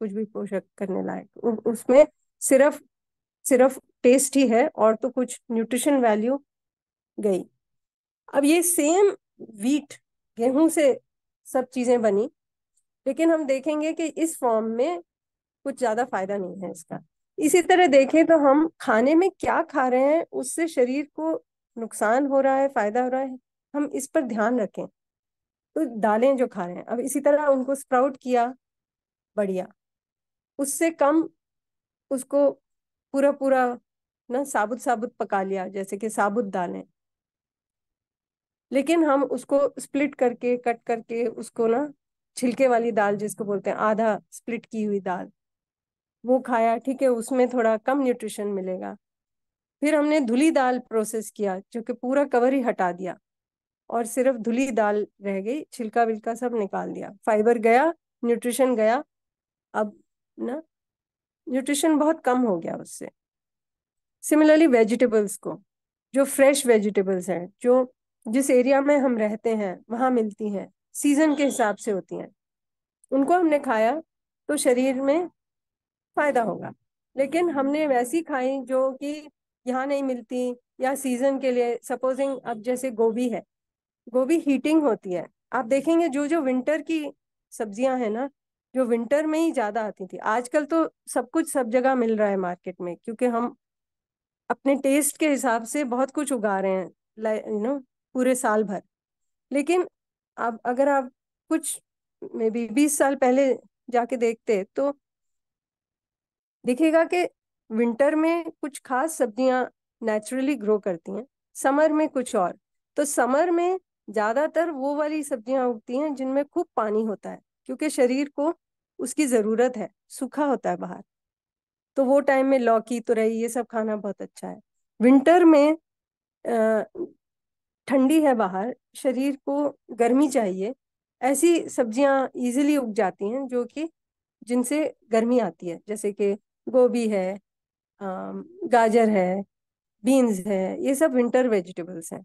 Speaker 1: कुछ भी पोषक करने लायक उसमें सिर्फ सिर्फ टेस्ट ही है और तो कुछ न्यूट्रिशन वैल्यू गई अब ये सेम वीट गेहूं से सब चीजें बनी लेकिन हम देखेंगे कि इस फॉर्म में कुछ ज्यादा फायदा नहीं है इसका इसी तरह देखें तो हम खाने में क्या खा रहे हैं उससे शरीर को नुकसान हो रहा है फायदा हो रहा है हम इस पर ध्यान रखें तो दालें जो खा रहे हैं अब इसी तरह उनको स्प्राउट किया बढ़िया उससे कम उसको पूरा पूरा ना साबुत साबुत पका लिया जैसे कि साबुत दालें लेकिन हम उसको स्प्लिट करके कट करके उसको ना छिलके वाली दाल जिसको बोलते हैं आधा स्प्लिट की हुई दाल वो खाया ठीक है उसमें थोड़ा कम न्यूट्रिशन मिलेगा फिर हमने धुली दाल प्रोसेस किया जो कि पूरा कवर ही हटा दिया और सिर्फ धुली दाल रह गई छिलका विलका सब निकाल दिया फाइबर गया न्यूट्रिशन गया अब ना न्यूट्रिशन बहुत कम हो गया उससे सिमिलरली वेजिटेबल्स को जो फ्रेश वेजिटेबल्स हैं जो जिस एरिया में हम रहते हैं वहाँ मिलती हैं सीजन के हिसाब से होती हैं उनको हमने खाया तो शरीर में फायदा होगा लेकिन हमने वैसी खाई जो कि यहाँ नहीं मिलती या सीजन के लिए सपोजिंग अब जैसे गोभी है गोभी हीटिंग होती है आप देखेंगे जो जो विंटर की सब्जियां हैं ना जो विंटर में ही ज्यादा आती थी आजकल तो सब कुछ सब जगह मिल रहा है मार्केट में क्योंकि हम अपने टेस्ट के हिसाब से बहुत कुछ उगा रहे हैं यू नो पूरे साल भर लेकिन अब अगर आप कुछ मे बी बीस साल पहले जाके देखते तो देखेगा कि विंटर में कुछ खास सब्जियां नेचुरली ग्रो करती हैं समर में कुछ और तो समर में ज्यादातर वो वाली सब्जियां उगती हैं जिनमें खूब पानी होता है क्योंकि शरीर को उसकी जरूरत है सूखा होता है बाहर तो वो टाइम में लौकी तुरई ये सब खाना बहुत अच्छा है विंटर में ठंडी है बाहर शरीर को गर्मी चाहिए ऐसी सब्जियां इजीली उग जाती हैं जो कि जिनसे गर्मी आती है जैसे कि गोभी है गाजर है बीन्स है ये सब विंटर वेजिटेबल्स हैं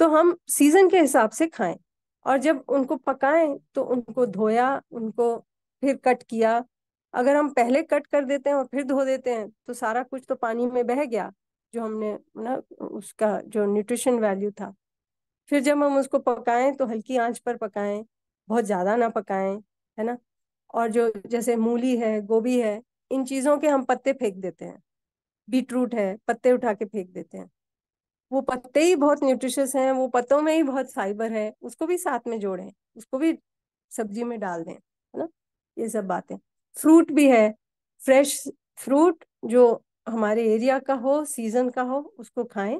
Speaker 1: तो हम सीजन के हिसाब से खाएं और जब उनको पकाएं तो उनको धोया उनको फिर कट किया अगर हम पहले कट कर देते हैं और फिर धो देते हैं तो सारा कुछ तो पानी में बह गया जो हमने ना उसका जो न्यूट्रिशन वैल्यू था फिर जब हम उसको पकाएं तो हल्की आंच पर पकाएं बहुत ज़्यादा ना पकाएं है ना और जो जैसे मूली है गोभी है इन चीज़ों के हम पत्ते फेंक देते हैं बीटरूट है पत्ते उठा के फेंक देते हैं वो पत्ते ही बहुत न्यूट्रिशियस हैं वो पत्तों में ही बहुत फाइबर है उसको भी साथ में जोड़ें उसको भी सब्जी में डाल दें है ना ये सब बातें फ्रूट भी है फ्रेश फ्रूट जो हमारे एरिया का हो सीजन का हो उसको खाएं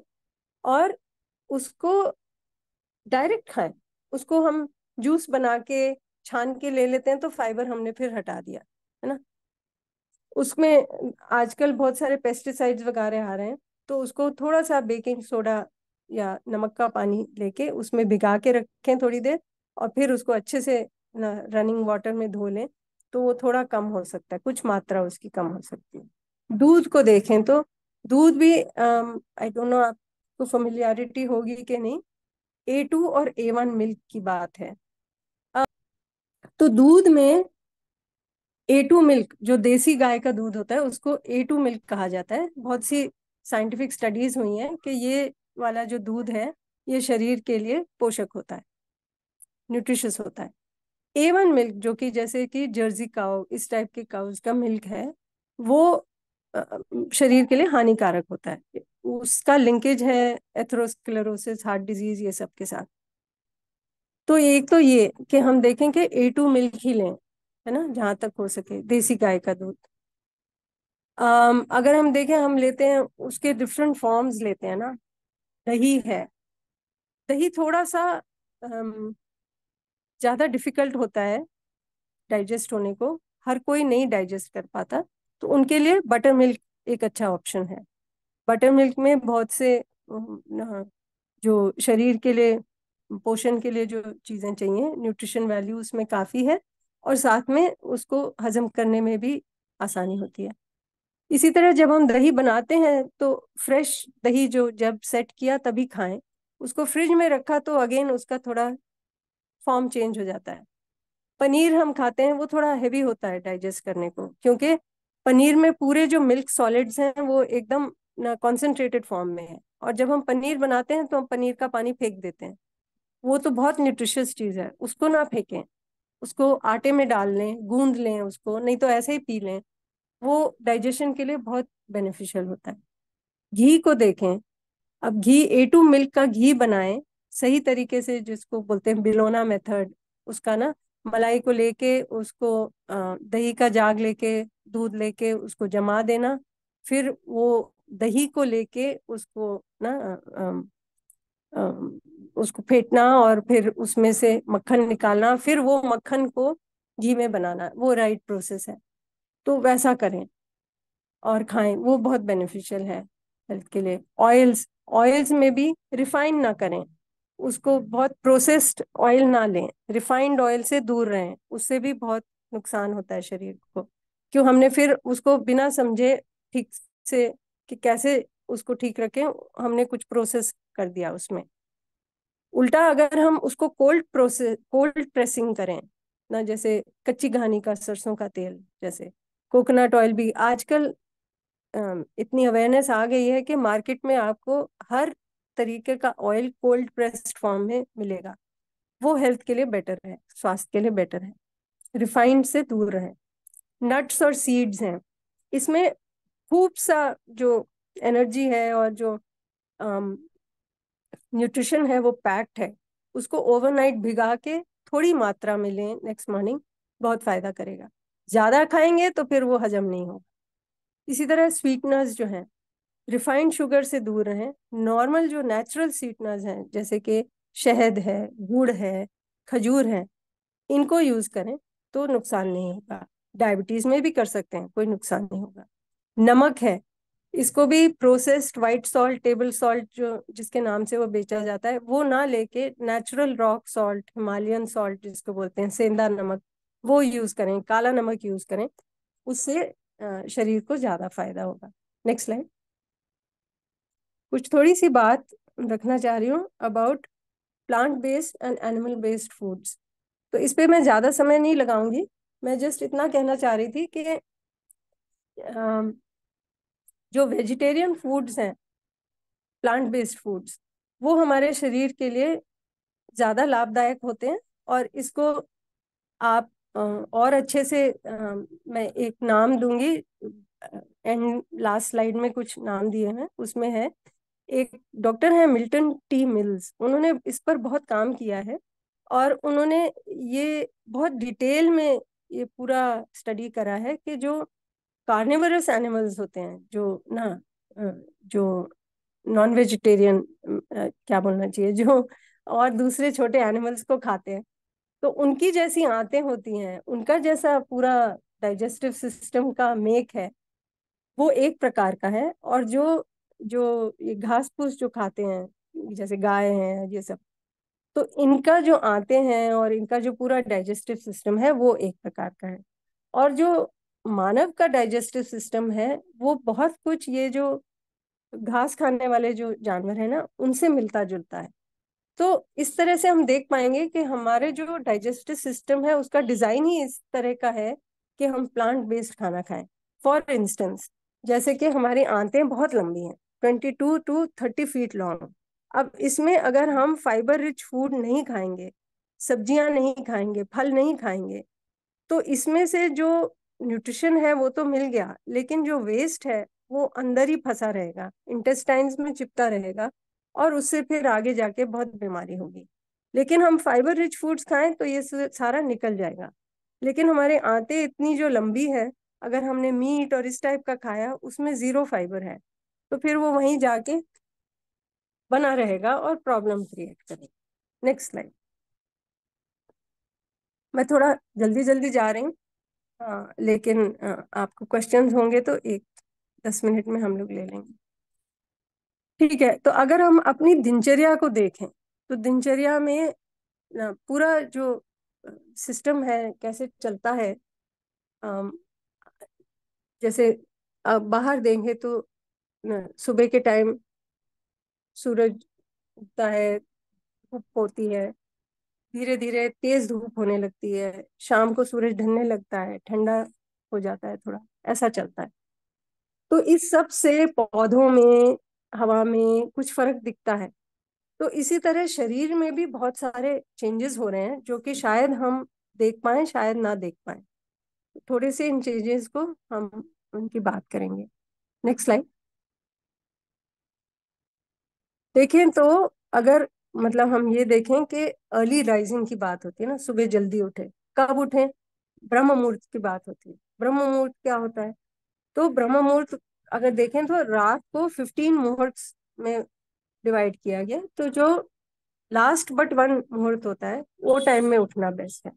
Speaker 1: और उसको डायरेक्ट खाएं उसको हम जूस बना के छान के ले लेते हैं तो फाइबर हमने फिर हटा दिया है ना उसमें आजकल बहुत सारे पेस्टिसाइड्स वगैरह आ रहे हैं तो उसको थोड़ा सा बेकिंग सोडा या नमक का पानी लेके उसमें भिगा के रखें थोड़ी देर और फिर उसको अच्छे से रनिंग वाटर में धो लें तो वो थोड़ा कम हो सकता है कुछ मात्रा उसकी कम हो सकती है दूध को देखें तो दूध भी आई डोंट नो आपको फेमिलियरिटी होगी कि नहीं ए टू और ए वन मिल्क की बात है तो दूध में ए टू मिल्क जो देसी गाय का दूध होता है उसको ए टू मिल्क कहा जाता है बहुत सी साइंटिफिक स्टडीज हुई हैं कि ये वाला जो दूध है ये शरीर के लिए पोषक होता है न्यूट्रिशियस होता है ए वन मिल्क जो कि जैसे कि जर्जी काउ इस टाइप के काउज का मिल्क है वो शरीर के लिए हानिकारक होता है उसका लिंकेज है एथरोस्क्लेरोसिस हार्ट डिजीज ये सब के साथ तो एक तो ये कि हम देखें कि ए टू मिल्क ही लें है ना जहाँ तक हो सके देसी गाय का दूध um, अगर हम देखें हम लेते हैं उसके डिफरेंट फॉर्म्स लेते हैं ना दही है दही थोड़ा सा um, ज़्यादा डिफिकल्ट होता है डाइजेस्ट होने को हर कोई नहीं डाइजेस्ट कर पाता तो उनके लिए बटर मिल्क एक अच्छा ऑप्शन है बटर मिल्क में बहुत से जो शरीर के लिए पोषण के लिए जो चीज़ें चाहिए न्यूट्रिशन वैल्यू उसमें काफ़ी है और साथ में उसको हजम करने में भी आसानी होती है इसी तरह जब हम दही बनाते हैं तो फ्रेश दही जो जब सेट किया तभी खाएं उसको फ्रिज में रखा तो अगेन उसका थोड़ा फॉर्म चेंज हो जाता है पनीर हम खाते हैं वो थोड़ा हैवी होता है डाइजेस्ट करने को क्योंकि पनीर में पूरे जो मिल्क सॉलिड्स हैं वो एकदम कॉन्सेंट्रेटेड फॉर्म में है और जब हम पनीर बनाते हैं तो हम पनीर का पानी फेंक देते हैं वो तो बहुत न्यूट्रिशियस चीज है उसको ना फेंकें उसको आटे में डाल लें गूंद लें उसको नहीं तो ऐसे ही पी लें वो डाइजेशन के लिए बहुत बेनिफिशियल होता है घी को देखें अब घी ए टू मिल्क का घी बनाएं सही तरीके से जिसको बोलते हैं बिलोना मेथड उसका ना मलाई को लेके उसको दही का जाग लेके दूध लेके उसको जमा देना फिर वो दही को लेके उसको ना आ, आ, उसको फेंटना और फिर उसमें से मक्खन निकालना फिर वो मक्खन को घी में बनाना वो राइट प्रोसेस है तो वैसा करें और खाएं वो बहुत बेनिफिशियल है हेल्थ के लिए ऑयल्स ऑयल्स में भी रिफाइन ना करें उसको बहुत प्रोसेस्ड ऑयल ना लें रिफाइंड ऑयल से दूर रहें उससे भी बहुत नुकसान होता है शरीर को क्यों हमने फिर उसको बिना समझे ठीक से कि कैसे उसको ठीक रखें हमने कुछ प्रोसेस कर दिया उसमें उल्टा अगर हम उसको कोल्ड प्रोसेस कोल्ड प्रेसिंग करें ना जैसे कच्ची घानी का सरसों का तेल जैसे कोकोनट ऑयल भी आजकल इतनी अवेयरनेस आ गई है कि मार्केट में आपको हर तरीके का ऑयल कोल्ड प्रेस्ड फॉर्म में मिलेगा वो हेल्थ के लिए बेटर है स्वास्थ्य के लिए बेटर है रिफाइंड से दूर रहें नट्स और सीड्स हैं इसमें खूब सा जो एनर्जी है और जो न्यूट्रिशन है वो पैक्ड है उसको ओवरनाइट भिगा के थोड़ी मात्रा में लें नेक्स्ट मॉर्निंग बहुत फायदा करेगा ज्यादा खाएंगे तो फिर वो हजम नहीं होगा इसी तरह स्वीटनर्स जो हैं रिफाइंड शुगर से दूर रहें नॉर्मल जो नेचुरल स्वीटनर्स हैं जैसे कि शहद है गुड़ है खजूर है इनको यूज करें तो नुकसान नहीं होगा डायबिटीज में भी कर सकते हैं कोई नुकसान नहीं होगा नमक है इसको भी processed white salt table salt जो जिसके नाम से वो बेचा जाता है वो ना लेके natural rock salt Himalayan salt जिसको बोलते हैं सेंधा नमक वो यूज करें काला नमक यूज करें उससे शरीर को ज्यादा फायदा होगा नेक्स्ट स्लाइड कुछ थोड़ी सी बात रखना चाह रही हूँ about plant based and animal based foods तो इस पर मैं ज़्यादा समय नहीं लगाऊंगी मैं जस्ट इतना कहना चाह रही थी कि जो वेजिटेरियन फूड्स हैं प्लांट बेस्ड फूड्स वो हमारे शरीर के लिए ज़्यादा लाभदायक होते हैं और इसको आप और अच्छे से मैं एक नाम दूंगी एंड लास्ट स्लाइड में कुछ नाम दिए हैं उसमें है एक डॉक्टर है मिल्टन टी मिल्स उन्होंने इस पर बहुत काम किया है और उन्होंने ये बहुत डिटेल में ये पूरा स्टडी करा है कि जो कार्निवरस एनिमल्स होते हैं जो ना जो नॉन वेजिटेरियन क्या बोलना चाहिए जो और दूसरे छोटे एनिमल्स को खाते हैं तो उनकी जैसी आंतें होती हैं उनका जैसा पूरा डाइजेस्टिव सिस्टम का मेक है वो एक प्रकार का है और जो जो ये घास फूस जो खाते हैं जैसे गाय हैं ये सब तो इनका जो आते हैं और इनका जो पूरा डाइजेस्टिव सिस्टम है वो एक प्रकार का है और जो मानव का डाइजेस्टिव सिस्टम है वो बहुत कुछ ये जो घास खाने वाले जो जानवर है ना उनसे मिलता जुलता है तो इस तरह से हम देख पाएंगे कि हमारे जो डाइजेस्टिव सिस्टम है उसका डिजाइन ही इस तरह का है कि हम प्लांट बेस्ड खाना खाएं फॉर इंस्टेंस जैसे कि हमारी आंतें बहुत लंबी हैं twenty two to thirty feet long अब इसमें अगर हम फाइबर रिच फूड नहीं खाएंगे सब्जियां नहीं खाएंगे फल नहीं खाएंगे तो इसमें से जो न्यूट्रिशन है वो तो मिल गया लेकिन जो वेस्ट है वो अंदर ही फंसा रहेगा इंटेस्टाइन्स में चिपका रहेगा और उससे फिर आगे जाके बहुत बीमारी होगी लेकिन हम फाइबर रिच फूड्स खाएं तो ये सारा निकल जाएगा लेकिन हमारे आते इतनी जो लंबी है अगर हमने मीट और इस टाइप का खाया उसमें जीरो फाइबर है तो फिर वो वहीं जाके बना रहेगा और प्रॉब्लम क्रिएट करेगा नेक्स्ट स्लाइड मैं थोड़ा जल्दी जल्दी जा रही हूँ हाँ, लेकिन आ, आपको क्वेश्चन होंगे तो एक दस मिनट में हम लोग ले लेंगे ठीक है तो अगर हम अपनी दिनचर्या को देखें तो दिनचर्या में पूरा जो सिस्टम है कैसे चलता है जैसे आप बाहर देंगे तो सुबह के टाइम सूरज उगता है धूप होती है धीरे धीरे तेज धूप होने लगती है शाम को सूरज ढलने लगता है ठंडा हो जाता है थोड़ा ऐसा चलता है तो इस सब से पौधों में हवा में कुछ फर्क दिखता है तो इसी तरह शरीर में भी बहुत सारे चेंजेस हो रहे हैं जो कि शायद हम देख पाए शायद ना देख पाए थोड़े से इन चेंजेस को हम उनकी बात करेंगे नेक्स्ट स्लाइड देखें तो अगर मतलब हम ये देखें कि अर्ली राइजिंग की बात होती है ना सुबह जल्दी उठे कब उठे ब्रह्म मुहूर्त की बात होती है ब्रह्म मुहूर्त क्या होता है तो ब्रह्म मुहूर्त अगर देखें तो रात को फिफ्टीन मुहूर्त में डिवाइड किया गया तो जो लास्ट बट वन मुहूर्त होता है वो टाइम में उठना बेस्ट है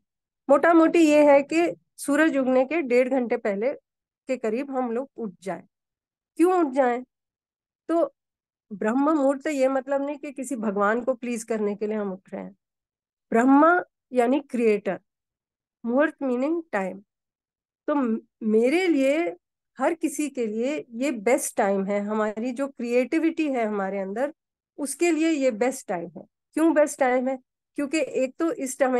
Speaker 1: मोटा मोटी ये है कि सूरज उगने के डेढ़ घंटे पहले के करीब हम लोग उठ जाए क्यों उठ जाए तो ब्रह्म मुहूर्त ये मतलब नहीं कि किसी भगवान को प्लीज करने के लिए हम उठ रहे हैं ब्रह्मा यानी क्रिएटर मुहूर्त मीनिंग टाइम तो मेरे लिए हर किसी के लिए ये बेस्ट टाइम है हमारी जो क्रिएटिविटी है हमारे अंदर उसके लिए ये बेस्ट टाइम है क्यों बेस्ट टाइम है क्योंकि एक तो इस टाइम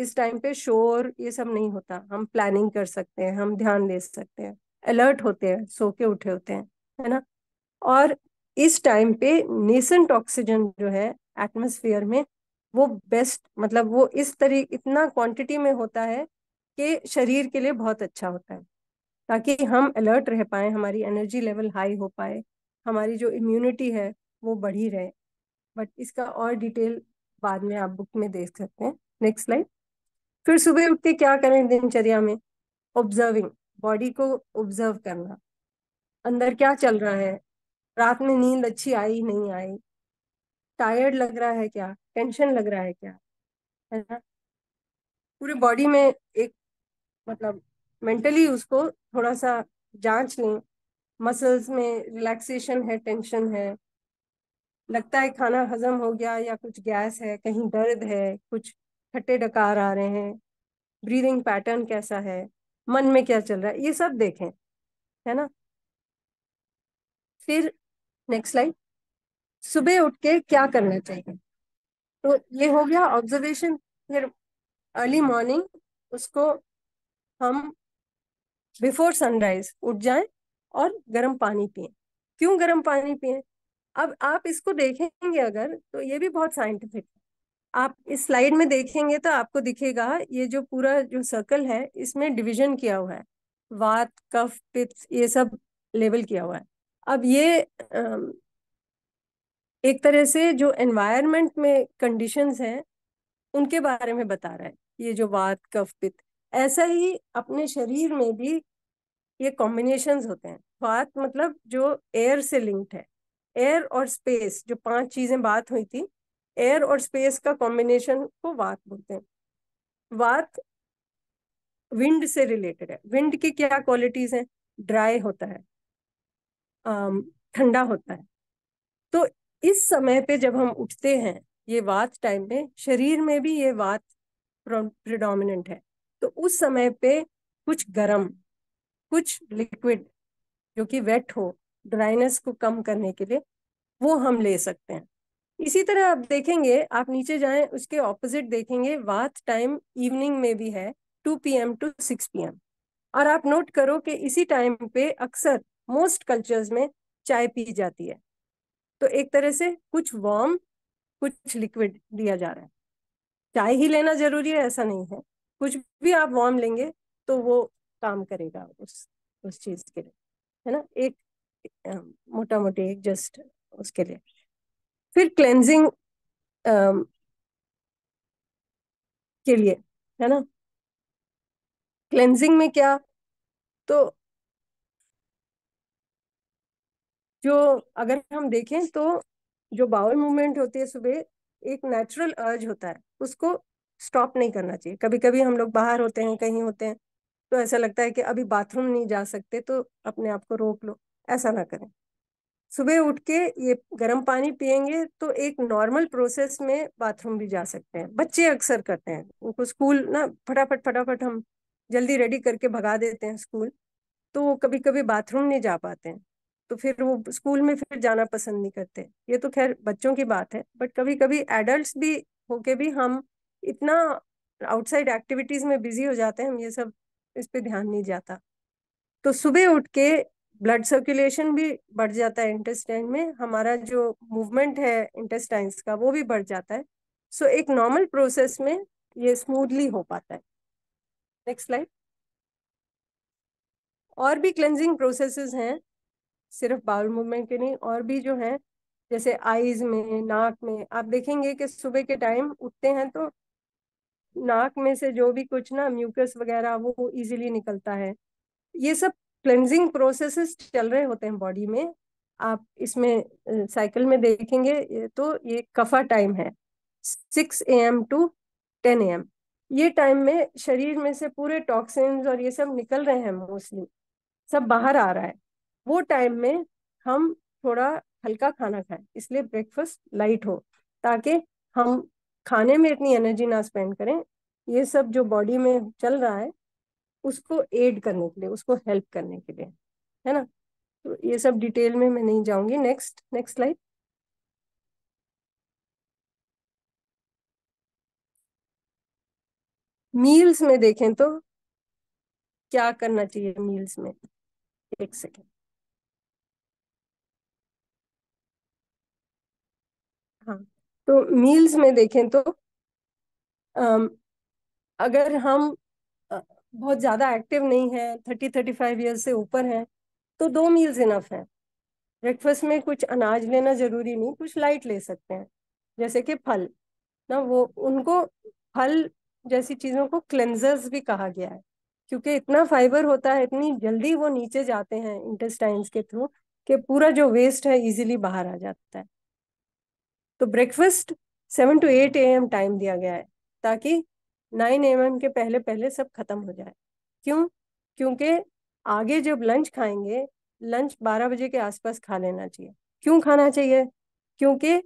Speaker 1: इस टाइम पे शोर ये सब नहीं होता हम प्लानिंग कर सकते हैं हम ध्यान दे सकते हैं अलर्ट होते हैं सो के उठे होते हैं है ना और इस टाइम पे नेसेंट ऑक्सीजन जो है एटमोसफियर में वो बेस्ट मतलब वो इस तरीके इतना क्वांटिटी में होता है कि शरीर के लिए बहुत अच्छा होता है ताकि हम अलर्ट रह पाए हमारी एनर्जी लेवल हाई हो पाए हमारी जो इम्यूनिटी है वो बढ़ी रहे बट इसका और डिटेल बाद में आप बुक में देख सकते हैं नेक्स्ट स्लाइड फिर सुबह उठ के क्या करें दिनचर्या में ऑब्जर्विंग बॉडी को ऑब्जर्व करना अंदर क्या चल रहा है रात में नींद अच्छी आई नहीं आई टायर्ड लग रहा है क्या टेंशन लग रहा है क्या है ना पूरे बॉडी में एक मतलब मेंटली उसको थोड़ा सा जांच लें मसल्स में रिलैक्सेशन है टेंशन है लगता है खाना हजम हो गया या कुछ गैस है कहीं दर्द है कुछ खट्टे डकार आ रहे हैं ब्रीदिंग पैटर्न कैसा है मन में क्या चल रहा है ये सब देखें है ना फिर नेक्स्ट स्लाइड सुबह उठ के क्या करना चाहिए तो ये हो गया ऑब्जर्वेशन फिर अर्ली मॉर्निंग उसको हम बिफोर सनराइज उठ जाएं और गर्म पानी पिए क्यों गर्म पानी पिए अब आप इसको देखेंगे अगर तो ये भी बहुत साइंटिफिक है आप इस स्लाइड में देखेंगे तो आपको दिखेगा ये जो पूरा जो सर्कल है इसमें डिवीजन किया हुआ है वात कफ पित्त ये सब लेवल किया हुआ है अब ये एक तरह से जो एनवायरमेंट में कंडीशंस हैं उनके बारे में बता रहा है ये जो वात कफ पित्त ऐसा ही अपने शरीर में भी ये कॉम्बिनेशन होते हैं बात मतलब जो एयर से लिंक्ड है एयर और स्पेस जो पांच चीजें बात हुई थी एयर और स्पेस का कॉम्बिनेशन को वात बोलते हैं वात विंड से रिलेटेड है विंड की क्या क्वालिटीज हैं ड्राई होता है ठंडा होता है तो इस समय पे जब हम उठते हैं ये वात टाइम में शरीर में भी ये वात प्रिडोमिनेंट है तो उस समय पे कुछ गरम कुछ लिक्विड जो कि वेट हो ड्राइनेस को कम करने के लिए वो हम ले सकते हैं इसी तरह आप देखेंगे आप नीचे जाएं उसके ऑपोजिट देखेंगे वाथ टाइम इवनिंग में भी है 2 पीएम टू 6 पीएम और आप नोट करो कि इसी टाइम पे अक्सर मोस्ट कल्चर्स में चाय पी जाती है तो एक तरह से कुछ वार्म कुछ लिक्विड दिया जा रहा है चाय ही लेना जरूरी है ऐसा नहीं है कुछ भी आप वॉर्म लेंगे तो वो काम करेगा उस उस चीज के लिए है ना एक मोटा मोटी एक जस्ट उसके लिए फिर क्लेंजिंग के लिए है ना क्लेंजिंग में क्या तो जो अगर हम देखें तो जो बाउल मूवमेंट होती है सुबह एक नेचुरल अर्ज होता है उसको स्टॉप नहीं करना चाहिए कभी कभी हम लोग बाहर होते हैं कहीं होते हैं तो ऐसा लगता है कि अभी बाथरूम नहीं जा सकते तो अपने आप को रोक लो ऐसा ना करें सुबह उठ के ये गर्म पानी पियेंगे तो एक नॉर्मल प्रोसेस में बाथरूम भी जा सकते हैं बच्चे अक्सर करते हैं उनको स्कूल ना फटाफट फटाफट हम जल्दी रेडी करके भगा देते हैं स्कूल तो वो कभी कभी बाथरूम नहीं जा पाते हैं तो फिर वो स्कूल में फिर जाना पसंद नहीं करते ये तो खैर बच्चों की बात है बट कभी कभी एडल्ट भी होके भी हम इतना आउटसाइड एक्टिविटीज में बिजी हो जाते हैं हम ये सब इस पे ध्यान नहीं जाता तो सुबह उठ के ब्लड सर्कुलेशन भी बढ़ जाता है इंटेस्टाइन में हमारा जो मूवमेंट है इंटेस्टाइन्स का वो भी बढ़ जाता है सो so, एक नॉर्मल प्रोसेस में ये स्मूथली हो पाता है नेक्स्ट स्लाइड और भी क्लेंजिंग प्रोसेसेस हैं सिर्फ बाउल मूवमेंट के नहीं और भी जो हैं जैसे आईज में नाक में आप देखेंगे कि सुबह के टाइम उठते हैं तो नाक में से जो भी कुछ ना म्यूकस वगैरह वो इजीली निकलता है ये सब क्लेंजिंग प्रोसेसेस चल रहे होते हैं बॉडी में आप इसमें साइकिल में देखेंगे तो ये कफा टाइम है six A M to ten A M ये टाइम में शरीर में से पूरे टॉक्सिन्स और ये सब निकल रहे हैं मोस्टली सब बाहर आ रहा है वो टाइम में हम थोड़ा हल्का खाना खाएं इसलिए ब्रेकफास्ट लाइट हो ताकि हम खाने में इतनी एनर्जी ना स्पेंड करें ये सब जो बॉडी में चल रहा है उसको एड करने के लिए उसको हेल्प करने के लिए है ना तो ये सब डिटेल में मैं नहीं जाऊंगी नेक्स्ट नेक्स्ट स्लाइड मील्स में देखें तो क्या करना चाहिए मील्स में एक सेकेंड तो मील्स में देखें तो अगर हम बहुत ज़्यादा एक्टिव नहीं है थर्टी थर्टी फाइव ईयर्स से ऊपर है तो दो मील्स इनफ है ब्रेकफास्ट में कुछ अनाज लेना ज़रूरी नहीं कुछ लाइट ले सकते हैं जैसे कि फल ना वो उनको फल जैसी चीज़ों को क्लेंजर्स भी कहा गया है क्योंकि इतना फाइबर होता है इतनी जल्दी वो नीचे जाते हैं इंटेस्टाइन्स के थ्रू कि पूरा जो वेस्ट है इजीली बाहर आ जाता है तो breakfast seven to eight A M time दिया गया है ताकि नाइन ए एम के पहले पहले सब खत्म हो जाए क्यों क्योंकि आगे जब लंच खाएंगे लंच बारह बजे के आसपास खा लेना चाहिए क्यों खाना चाहिए क्योंकि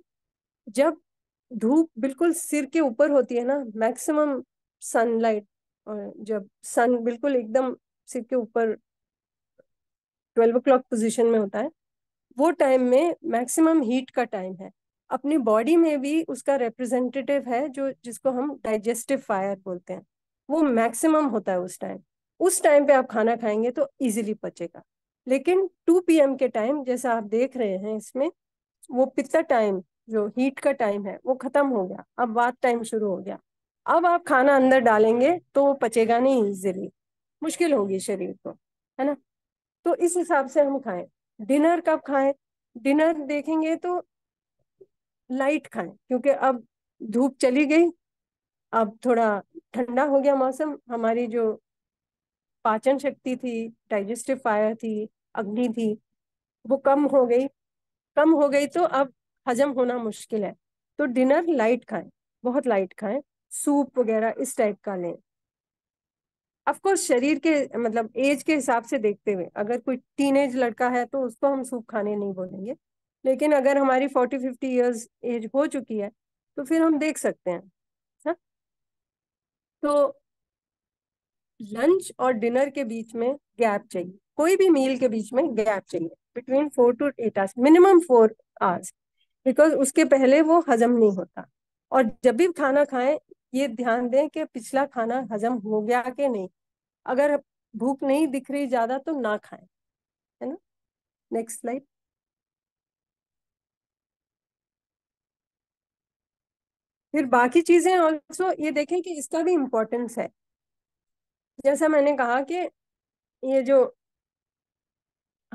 Speaker 1: जब धूप बिल्कुल सिर के ऊपर होती है ना मैक्सिमम सनलाइट और जब सन बिल्कुल एकदम सिर के ऊपर ट्वेल्व ओ क्लॉक पोजिशन में होता है वो टाइम में मैक्सिमम हीट का टाइम है अपनी बॉडी में भी उसका रिप्रेजेंटेटिव है जो जिसको हम डाइजेस्टिव फायर बोलते हैं वो मैक्सिमम होता है उस टाइम उस टाइम पे आप खाना खाएंगे तो इजीली पचेगा लेकिन 2 पीएम के टाइम जैसा आप देख रहे हैं इसमें वो पित्ता टाइम जो हीट का टाइम है वो खत्म हो गया अब वाद टाइम शुरू हो गया अब आप खाना अंदर डालेंगे तो वो पचेगा नहीं इजिली मुश्किल होगी शरीर को है ना तो इस हिसाब से हम खाएं डिनर कब खाएं डिनर देखेंगे तो लाइट खाएं क्योंकि अब धूप चली गई अब थोड़ा ठंडा हो गया मौसम हमारी जो पाचन शक्ति थी डाइजेस्टिव फायर थी अग्नि थी वो कम हो गई कम हो गई तो अब हजम होना मुश्किल है तो डिनर लाइट खाएं बहुत लाइट खाएं सूप वगैरह इस टाइप का लें अफकोर्स शरीर के मतलब एज के हिसाब से देखते हुए अगर कोई टीनेज लड़का है तो उसको हम सूप खाने नहीं बोलेंगे लेकिन अगर हमारी फोर्टी फिफ्टी ईयर्स एज हो चुकी है तो फिर हम देख सकते हैं हा? तो लंच और डिनर के बीच में गैप चाहिए कोई भी मील के बीच में गैप चाहिए between four to eight hours minimum four hours because उसके पहले वो हजम नहीं होता और जब भी खाना खाएं ये ध्यान दें कि पिछला खाना हजम हो गया कि नहीं अगर भूख नहीं दिख रही ज्यादा तो ना खाएं है ना नेक्स्ट स्लाइड फिर बाकी चीजें ऑल्सो ये देखें कि इसका भी इम्पोर्टेंस है जैसा मैंने कहा कि ये जो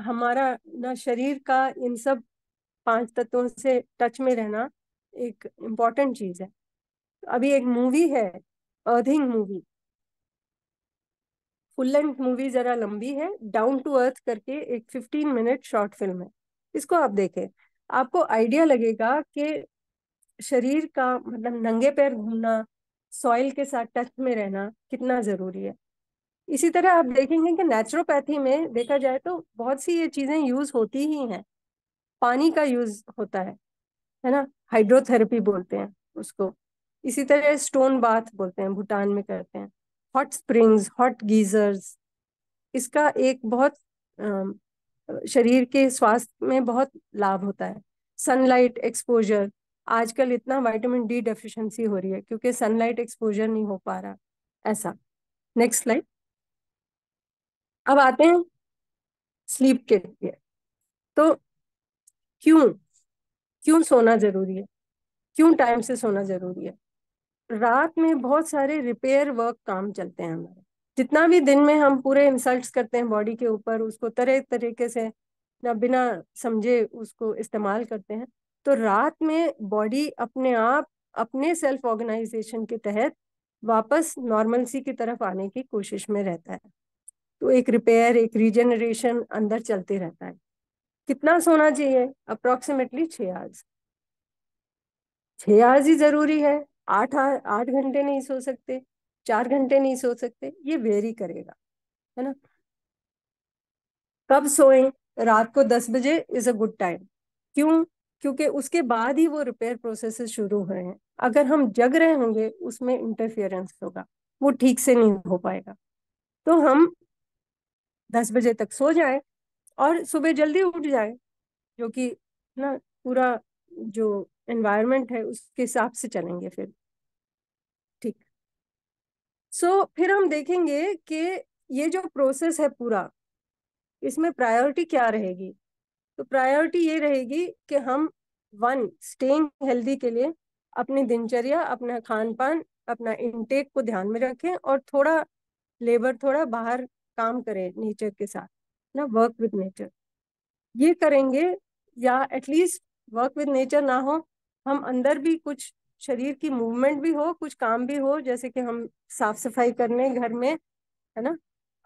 Speaker 1: हमारा ना शरीर का इन सब पांच तत्वों से टच में रहना एक इम्पॉर्टेंट चीज है अभी एक मूवी है earthing movie full length movie जरा लंबी है डाउन टू अर्थ करके एक फिफ्टीन मिनट शॉर्ट फिल्म है इसको आप देखें आपको आइडिया लगेगा कि शरीर का मतलब नंगे पैर घूमना सॉइल के साथ टच में रहना कितना जरूरी है इसी तरह आप देखेंगे कि नेचुरोपैथी में देखा जाए तो बहुत सी ये चीजें यूज होती ही हैं पानी का यूज होता है है ना हाइड्रोथेरेपी बोलते हैं उसको इसी तरह स्टोन बाथ बोलते हैं भूटान में करते हैं हॉट स्प्रिंग्स हॉट गीजर्स इसका एक बहुत शरीर के स्वास्थ्य में बहुत लाभ होता है सनलाइट एक्सपोजर आजकल इतना विटामिन डी डेफिशिएंसी हो रही है क्योंकि सनलाइट एक्सपोजर नहीं हो पा रहा ऐसा नेक्स्ट स्लाइड अब आते हैं स्लीप के लिए तो क्यों क्यों सोना जरूरी है क्यों टाइम से सोना जरूरी है रात में बहुत सारे रिपेयर वर्क काम चलते हैं हमारे जितना भी दिन में हम पूरे इंसल्ट करते हैं बॉडी के ऊपर उसको तरह तरीके से ना बिना समझे उसको इस्तेमाल करते हैं तो रात में बॉडी अपने आप अपने सेल्फ ऑर्गेनाइजेशन के तहत वापस नॉर्मलसी की तरफ आने की कोशिश में रहता है तो एक रिपेयर एक रीजनरेशन अंदर चलते रहता है कितना सोना चाहिए अप्रोक्सीमेटली छः आवर्स छः आवर्स ही जरूरी है आठ आठ घंटे नहीं सो सकते चार घंटे नहीं सो सकते ये वेरी करेगा है ना कब सोएं रात को दस बजे इज अ गुड टाइम क्यों क्योंकि उसके बाद ही वो रिपेयर प्रोसेस शुरू हुए हैं अगर हम जग रहे होंगे उसमें इंटरफियरेंस होगा वो ठीक से नहीं हो पाएगा तो हम दस बजे तक सो जाए और सुबह जल्दी उठ जाए जो कि ना पूरा जो एनवायरनमेंट है उसके हिसाब से चलेंगे फिर ठीक सो so, फिर हम देखेंगे कि ये जो प्रोसेस है पूरा इसमें प्रायोरिटी क्या रहेगी तो प्रायोरिटी ये रहेगी कि हम वन स्टेइंग हेल्दी के लिए अपनी दिनचर्या अपना खान पान अपना इनटेक को ध्यान में रखें और थोड़ा लेबर थोड़ा बाहर काम करें नेचर के साथ ना वर्क विद नेचर ये करेंगे या एटलीस्ट वर्क विद नेचर ना हो हम अंदर भी कुछ शरीर की मूवमेंट भी हो कुछ काम भी हो जैसे कि हम साफ सफाई करने घर में है ना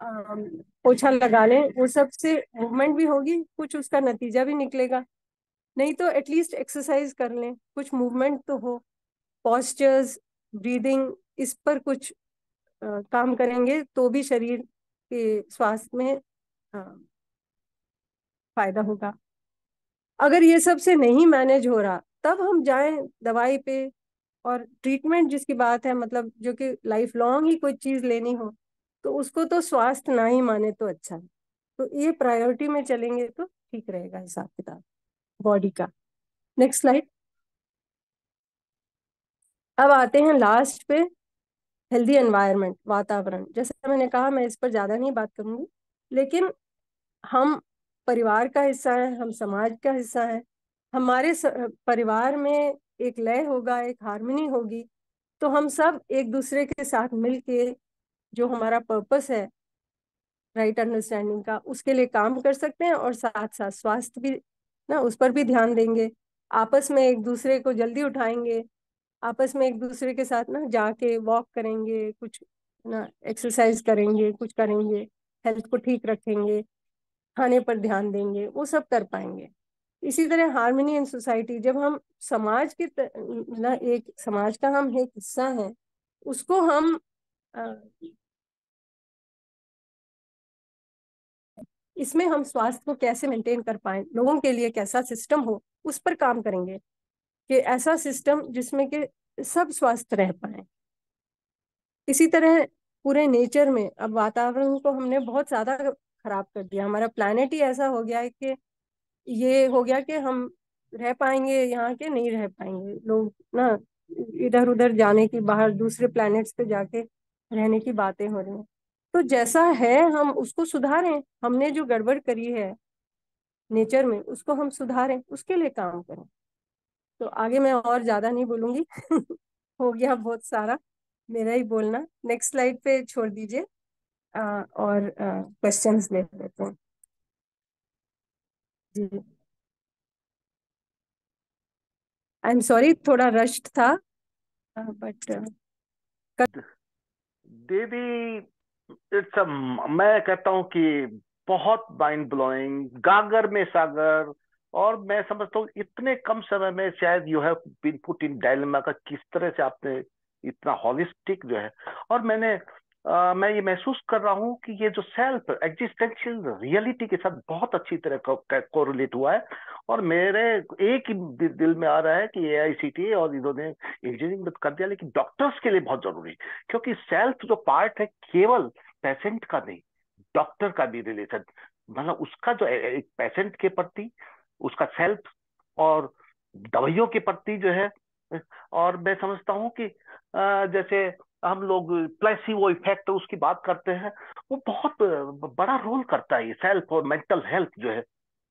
Speaker 1: पोछा लगा लें वो सब से मूवमेंट भी होगी कुछ उसका नतीजा भी निकलेगा नहीं तो एटलीस्ट एक्सरसाइज कर लें कुछ मूवमेंट तो हो पॉस्चर्स ब्रीदिंग इस पर कुछ आ, काम करेंगे तो भी शरीर के स्वास्थ्य में आ, फायदा होगा अगर ये सब से नहीं मैनेज हो रहा तब हम जाएं दवाई पे और ट्रीटमेंट जिसकी बात है मतलब जो कि लाइफ लॉन्ग ही कोई चीज लेनी हो तो उसको तो स्वास्थ्य ना ही माने तो अच्छा है तो ये प्रायोरिटी में चलेंगे तो ठीक रहेगा हिसाब किताब बॉडी का नेक्स्ट स्लाइड अब आते हैं लास्ट पे हेल्दी एनवायरनमेंट वातावरण जैसे मैंने कहा मैं इस पर ज़्यादा नहीं बात करूंगी लेकिन हम परिवार का हिस्सा है हम समाज का हिस्सा है हमारे परिवार में एक लय होगा एक हारमोनी होगी तो हम सब एक दूसरे के साथ मिलके जो हमारा पर्पस है राइट right अंडरस्टैंडिंग का उसके लिए काम कर सकते हैं और साथ साथ स्वास्थ्य भी ना उस पर भी ध्यान देंगे आपस में एक दूसरे को जल्दी उठाएंगे आपस में एक दूसरे के साथ ना जाके वॉक करेंगे कुछ ना एक्सरसाइज करेंगे कुछ करेंगे हेल्थ को ठीक रखेंगे खाने पर ध्यान देंगे वो सब कर पाएंगे इसी तरह हारमोनी इन सोसाइटी जब हम समाज के ना एक समाज का हम एक हिस्सा है उसको हम इसमें हम स्वास्थ्य को कैसे मेंटेन कर पाए लोगों के लिए कैसा सिस्टम हो उस पर काम करेंगे कि ऐसा सिस्टम जिसमें कि सब स्वस्थ रह पाए इसी तरह पूरे नेचर में अब वातावरण को हमने बहुत ज्यादा खराब कर दिया हमारा प्लानट ही ऐसा हो गया है कि ये हो गया कि हम रह पाएंगे यहाँ के नहीं रह पाएंगे लोग ना इधर उधर जाने की बाहर दूसरे प्लैनेट्स पे जाके रहने की बातें हो रही हैं तो जैसा है हम उसको सुधारें हमने जो गड़बड़ करी है नेचर में उसको हम सुधारें उसके लिए काम करें तो आगे मैं और ज्यादा नहीं बोलूंगी [LAUGHS] हो गया बहुत सारा मेरा ही बोलना नेक्स्ट स्लाइड पे छोड़ दीजिए और क्वेश्चन ले लेते हैं जी आई एम सॉरी थोड़ा रश्ड था बट
Speaker 2: देवी इट्स मैं कहता हूं कि बहुत माइंड ब्लोइंग गागर में सागर और मैं समझता हूँ इतने कम समय में शायद you have been put in dilemma का किस तरह से आपने इतना हॉलिस्टिक जो है और मैंने मैं ये महसूस कर रहा हूं कि ये जो सेल्फ एग्जिस्टेंशियल रियलिटी के साथ बहुत अच्छी तरह कोरिलेट हुआ है और मेरे एक ही दिल में आ रहा है कि ए आई सी टी और इन्होंने इंजीनियरिंग तो कर दिया लेकिन डॉक्टर्स के लिए बहुत जरूरी क्योंकि सेल्फ जो पार्ट है केवल पेशेंट का नहीं डॉक्टर का भी रिलेशन मतलब उसका जो एक पेशेंट के प्रति उसका सेल्फ और दवाइयों के प्रति जो है और मैं समझता हूँ कि जैसे हम लोग प्लेसिवो इफेक्ट उसकी बात करते हैं वो बहुत बड़ा रोल करता है ये सेल्फ और मेंटल हेल्थ जो है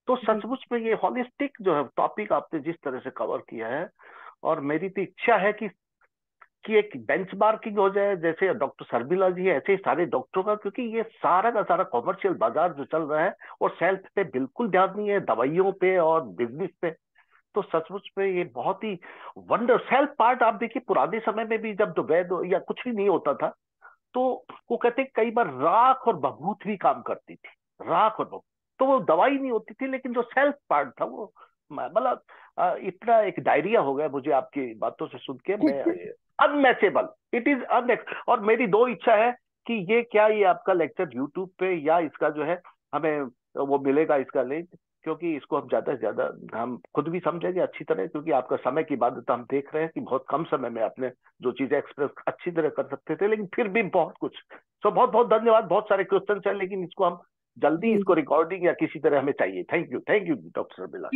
Speaker 2: तो सचमुच में ये हॉलिस्टिक जो है टॉपिक आपने जिस तरह से कवर किया है और मेरी तो इच्छा है कि कि एक मार्किंग हो जाए जैसे डॉक्टर सरबिला जी ऐसे ही सारे डॉक्टरों का क्योंकि ये सारा का सारा कॉमर्शियल बाजार जो चल रहा है और सेल्फ पे बिल्कुल ध्यान नहीं है दवाइयों पे और बिजनेस पे तो सचमुच में ये बहुत ही वंडर सेल्फ पार्ट आप देखिए पुराने समय में भी जब वैद या कुछ भी नहीं होता था तो वो कहते कई बार राख और बभूत भी काम करती थी राख और बभूत तो वो दवाई नहीं होती थी लेकिन जो सेल्फ पार्ट था वो मतलब इतना एक डायरिया हो गया मुझे आपकी बातों से सुन के मैं अनमेचेबल इट इज अन और मेरी दो इच्छा है कि ये क्या ये आपका लेक्चर यूट्यूब पे या इसका जो है हमें वो मिलेगा इसका लिंक क्योंकि इसको हम ज्यादा से ज्यादा हम खुद भी समझेंगे अच्छी तरह क्योंकि आपका समय की बाध्यता हम देख रहे हैं कि बहुत कम समय में आपने जो चीजें एक्सप्रेस अच्छी तरह कर सकते थे लेकिन फिर भी बहुत कुछ सो बहुत बहुत धन्यवाद बहुत सारे क्वेश्चन है लेकिन इसको हम जल्दी इसको रिकॉर्डिंग या किसी तरह हमें चाहिए thank you thank you doctor बिला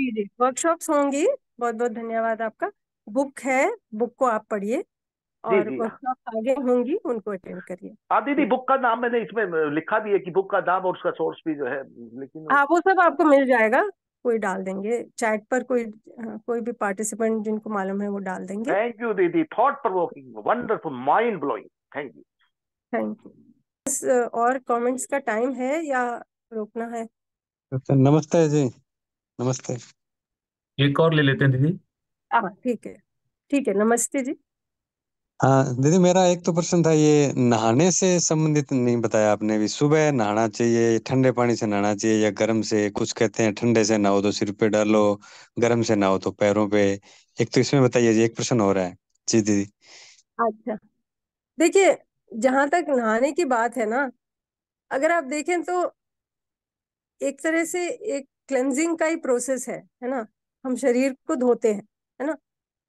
Speaker 1: वर्कशॉप होंगी बहुत बहुत धन्यवाद आपका बुक है बुक को आप पढ़िए और आगे होंगी उनको अटेंड करिए आप
Speaker 2: हाँ, दीदी बुक का नाम मैंने इसमें लिखा भी है कि बुक का नाम और उसका सोर्स भी जो है लेकिन हाँ
Speaker 1: वो सब आपको मिल जाएगा कोई डाल देंगे चैट पर कोई कोई भी पार्टिसिपेंट जिनको मालूम है वो डाल देंगे थैंक
Speaker 2: यू दीदी thought provoking wonderful mind blowing thank you
Speaker 1: thank you और कमेंट्स का टाइम है या रोकना है
Speaker 3: अच्छा, नमस्ते जी नमस्ते
Speaker 2: एक और ले लेते हैं दीदी
Speaker 1: हाँ ठीक है ठीक है नमस्ते जी
Speaker 3: हाँ दीदी मेरा एक तो प्रश्न था ये नहाने से संबंधित नहीं बताया आपने भी सुबह नहाना चाहिए ठंडे पानी से नहाना चाहिए या गर्म से कुछ कहते हैं ठंडे से नहाओ तो सिर पे डालो गर्म से नहाओ तो पैरों पे एक तो इसमें बताइए जी एक प्रश्न हो रहा है जी दीदी
Speaker 1: अच्छा देखिए जहां तक नहाने की बात है ना अगर आप देखें तो एक तरह से एक क्लेंजिंग का ही प्रोसेस है है ना हम शरीर को धोते हैं है ना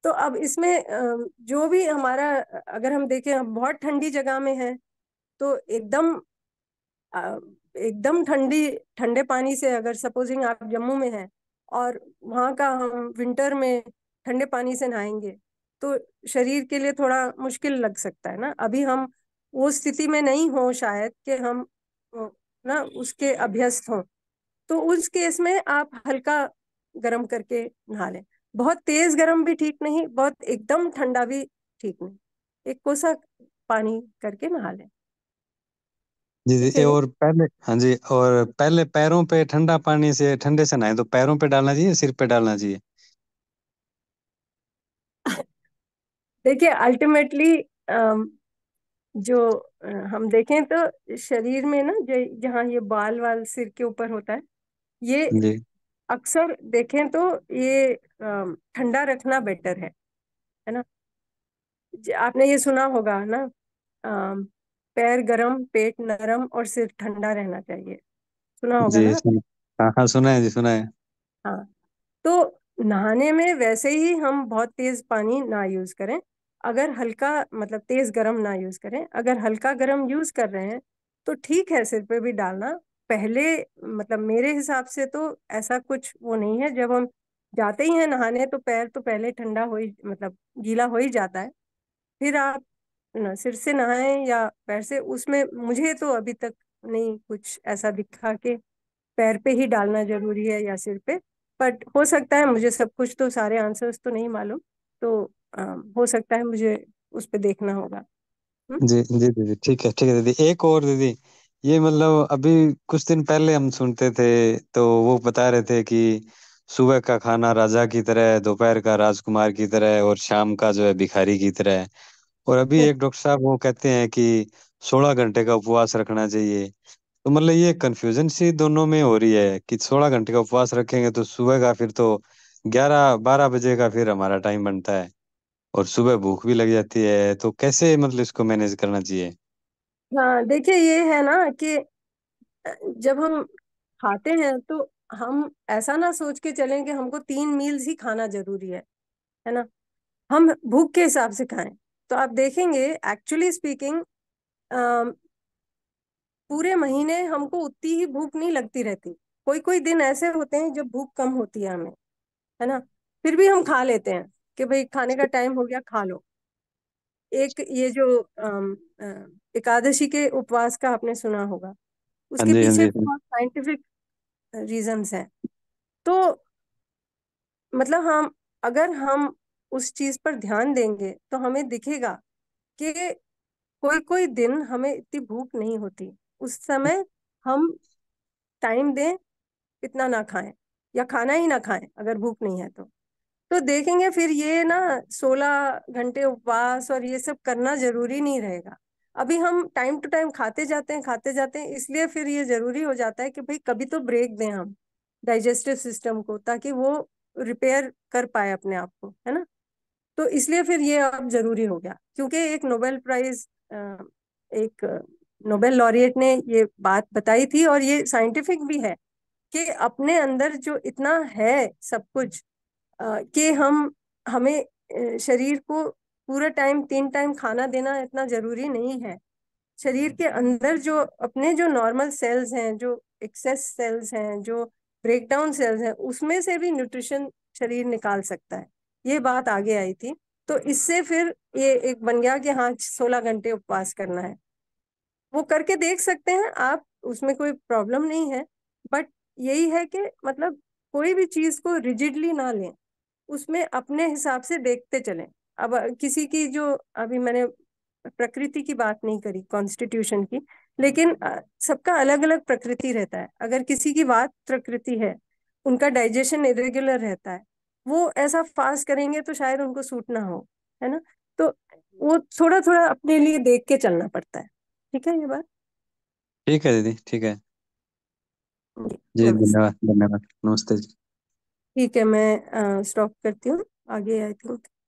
Speaker 1: तो अब इसमें जो भी हमारा अगर हम देखें हम बहुत ठंडी जगह में है तो एकदम एकदम ठंडी ठंडे पानी से अगर सपोजिंग आप जम्मू में हैं और वहाँ का हम विंटर में ठंडे पानी से नहाएंगे तो शरीर के लिए थोड़ा मुश्किल लग सकता है ना अभी हम वो स्थिति में नहीं हो शायद कि हम ना उसके अभ्यस्त हों तो उस केस में आप हल्का गर्म करके नहा लें बहुत तेज गर्म भी ठीक नहीं बहुत एकदम ठंडा भी ठीक नहीं एक कोसा पानी करके नहा लें
Speaker 3: जी जी और पहले हाँ जी और पहले पैरों पे ठंडा पानी से ठंडे से नहाए तो पैरों पे डालना चाहिए सिर पे डालना चाहिए
Speaker 1: [LAUGHS] देखिए अल्टीमेटली जो हम देखें तो शरीर में ना जहाँ ये बाल वाल सिर के ऊपर होता है ये अक्सर देखें तो ये ठंडा रखना बेटर है है ना आपने ये सुना होगा ना पैर गरम पेट नरम और सिर ठंडा रहना चाहिए सुना होगा जी ना
Speaker 3: हाँ, हाँ सुना है जी सुना है
Speaker 1: हाँ तो नहाने में वैसे ही हम बहुत तेज पानी ना यूज करें अगर हल्का मतलब तेज गरम ना यूज करें अगर हल्का गरम यूज कर रहे हैं तो ठीक है सिर पे भी डालना पहले मतलब मेरे हिसाब से तो ऐसा कुछ वो नहीं है जब हम जाते ही हैं नहाने तो पैर तो पहले ठंडा हो ही मतलब गीला हो ही जाता है फिर आप ना सिर से नहाएं या पैर से उसमें मुझे तो अभी तक नहीं कुछ ऐसा दिखा के पैर पे ही डालना जरूरी है या सिर पे बट हो सकता है मुझे सब कुछ तो सारे आंसर्स तो नहीं मालूम तो आ, हो सकता है मुझे उस पर देखना होगा
Speaker 3: जी जी दीदी ठीक है ठीक है दीदी एक और दीदी ये मतलब अभी कुछ दिन पहले हम सुनते थे तो वो बता रहे थे कि सुबह का खाना राजा की तरह है दोपहर का राजकुमार की तरह है और शाम का जो है भिखारी की तरह है और अभी हम्म। एक डॉक्टर साहब वो कहते हैं कि सोलह घंटे का उपवास रखना चाहिए तो मतलब ये कंफ्यूजन सी दोनों में हो रही है कि सोलह घंटे का उपवास रखेंगे तो सुबह का फिर तो ग्यारह बारह बजे का फिर हमारा टाइम बनता है और सुबह भूख भी लग जाती है तो कैसे मतलब इसको मैनेज करना चाहिए
Speaker 1: हाँ देखिए ये है ना कि जब हम खाते हैं तो हम ऐसा ना सोच के चलें कि हमको तीन मील्स ही खाना जरूरी है है ना हम भूख के हिसाब से खाएं तो आप देखेंगे एक्चुअली स्पीकिंग पूरे महीने हमको उतनी ही भूख नहीं लगती रहती कोई कोई दिन ऐसे होते हैं जब भूख कम होती है हमें है ना फिर भी हम खा लेते हैं कि भाई खाने का टाइम [LAUGHS] हो गया खा लो एक ये जो एकादशी के उपवास का आपने सुना होगा उसके हाँ हाँ पीछे हाँ बहुत साइंटिफिक रीजंस हैं तो मतलब हम अगर हम उस चीज पर ध्यान देंगे तो हमें दिखेगा कि कोई कोई दिन हमें इतनी भूख नहीं होती उस समय हम टाइम दें इतना ना खाएं या खाना ही ना खाएं अगर भूख नहीं है तो तो देखेंगे फिर ये ना सोलह घंटे उपवास और ये सब करना जरूरी नहीं रहेगा अभी हम टाइम टू टाइम खाते जाते हैं खाते जाते हैं इसलिए फिर ये जरूरी हो जाता है कि भाई कभी तो ब्रेक दें हम डाइजेस्टिव सिस्टम को ताकि वो रिपेयर कर पाए अपने आप को है ना तो इसलिए फिर ये अब जरूरी हो गया क्योंकि एक नोबेल प्राइज एक नोबेल लॉरिएट ने ये बात बताई थी और ये साइंटिफिक भी है कि अपने अंदर जो इतना है सब कुछ कि हम हमें शरीर को पूरा टाइम तीन टाइम खाना देना इतना जरूरी नहीं है शरीर के हम्म। अंदर जो अपने जो नॉर्मल सेल्स हैं जो एक्सेस सेल्स हैं जो ब्रेकडाउन सेल्स हैं उसमें से भी न्यूट्रिशन शरीर निकाल सकता है ये बात आगे आई थी तो इससे फिर ये एक बन गया कि हाँ सोलह घंटे उपवास करना है वो करके देख सकते हैं आप उसमें कोई प्रॉब्लम नहीं है बट यही है कि मतलब कोई भी चीज को रिजिडली ना लें उसमें अपने हिसाब से देखते चलें अब किसी की जो अभी मैंने प्रकृति की बात नहीं करी कॉन्स्टिट्यूशन की लेकिन सबका अलग अलग प्रकृति रहता है अगर किसी की बात प्रकृति है उनका डाइजेशन इरेगुलर रहता है वो ऐसा फास्ट करेंगे तो शायद उनको सूट ना हो है ना तो वो थोड़ा थोड़ा अपने लिए देख के चलना पड़ता है ठीक है ये बात
Speaker 3: ठीक है दीदी ठीक है जी धन्यवाद धन्यवाद नमस्ते जी
Speaker 1: ठीक है मैं स्टॉप करती हूँ आगे आई थिंक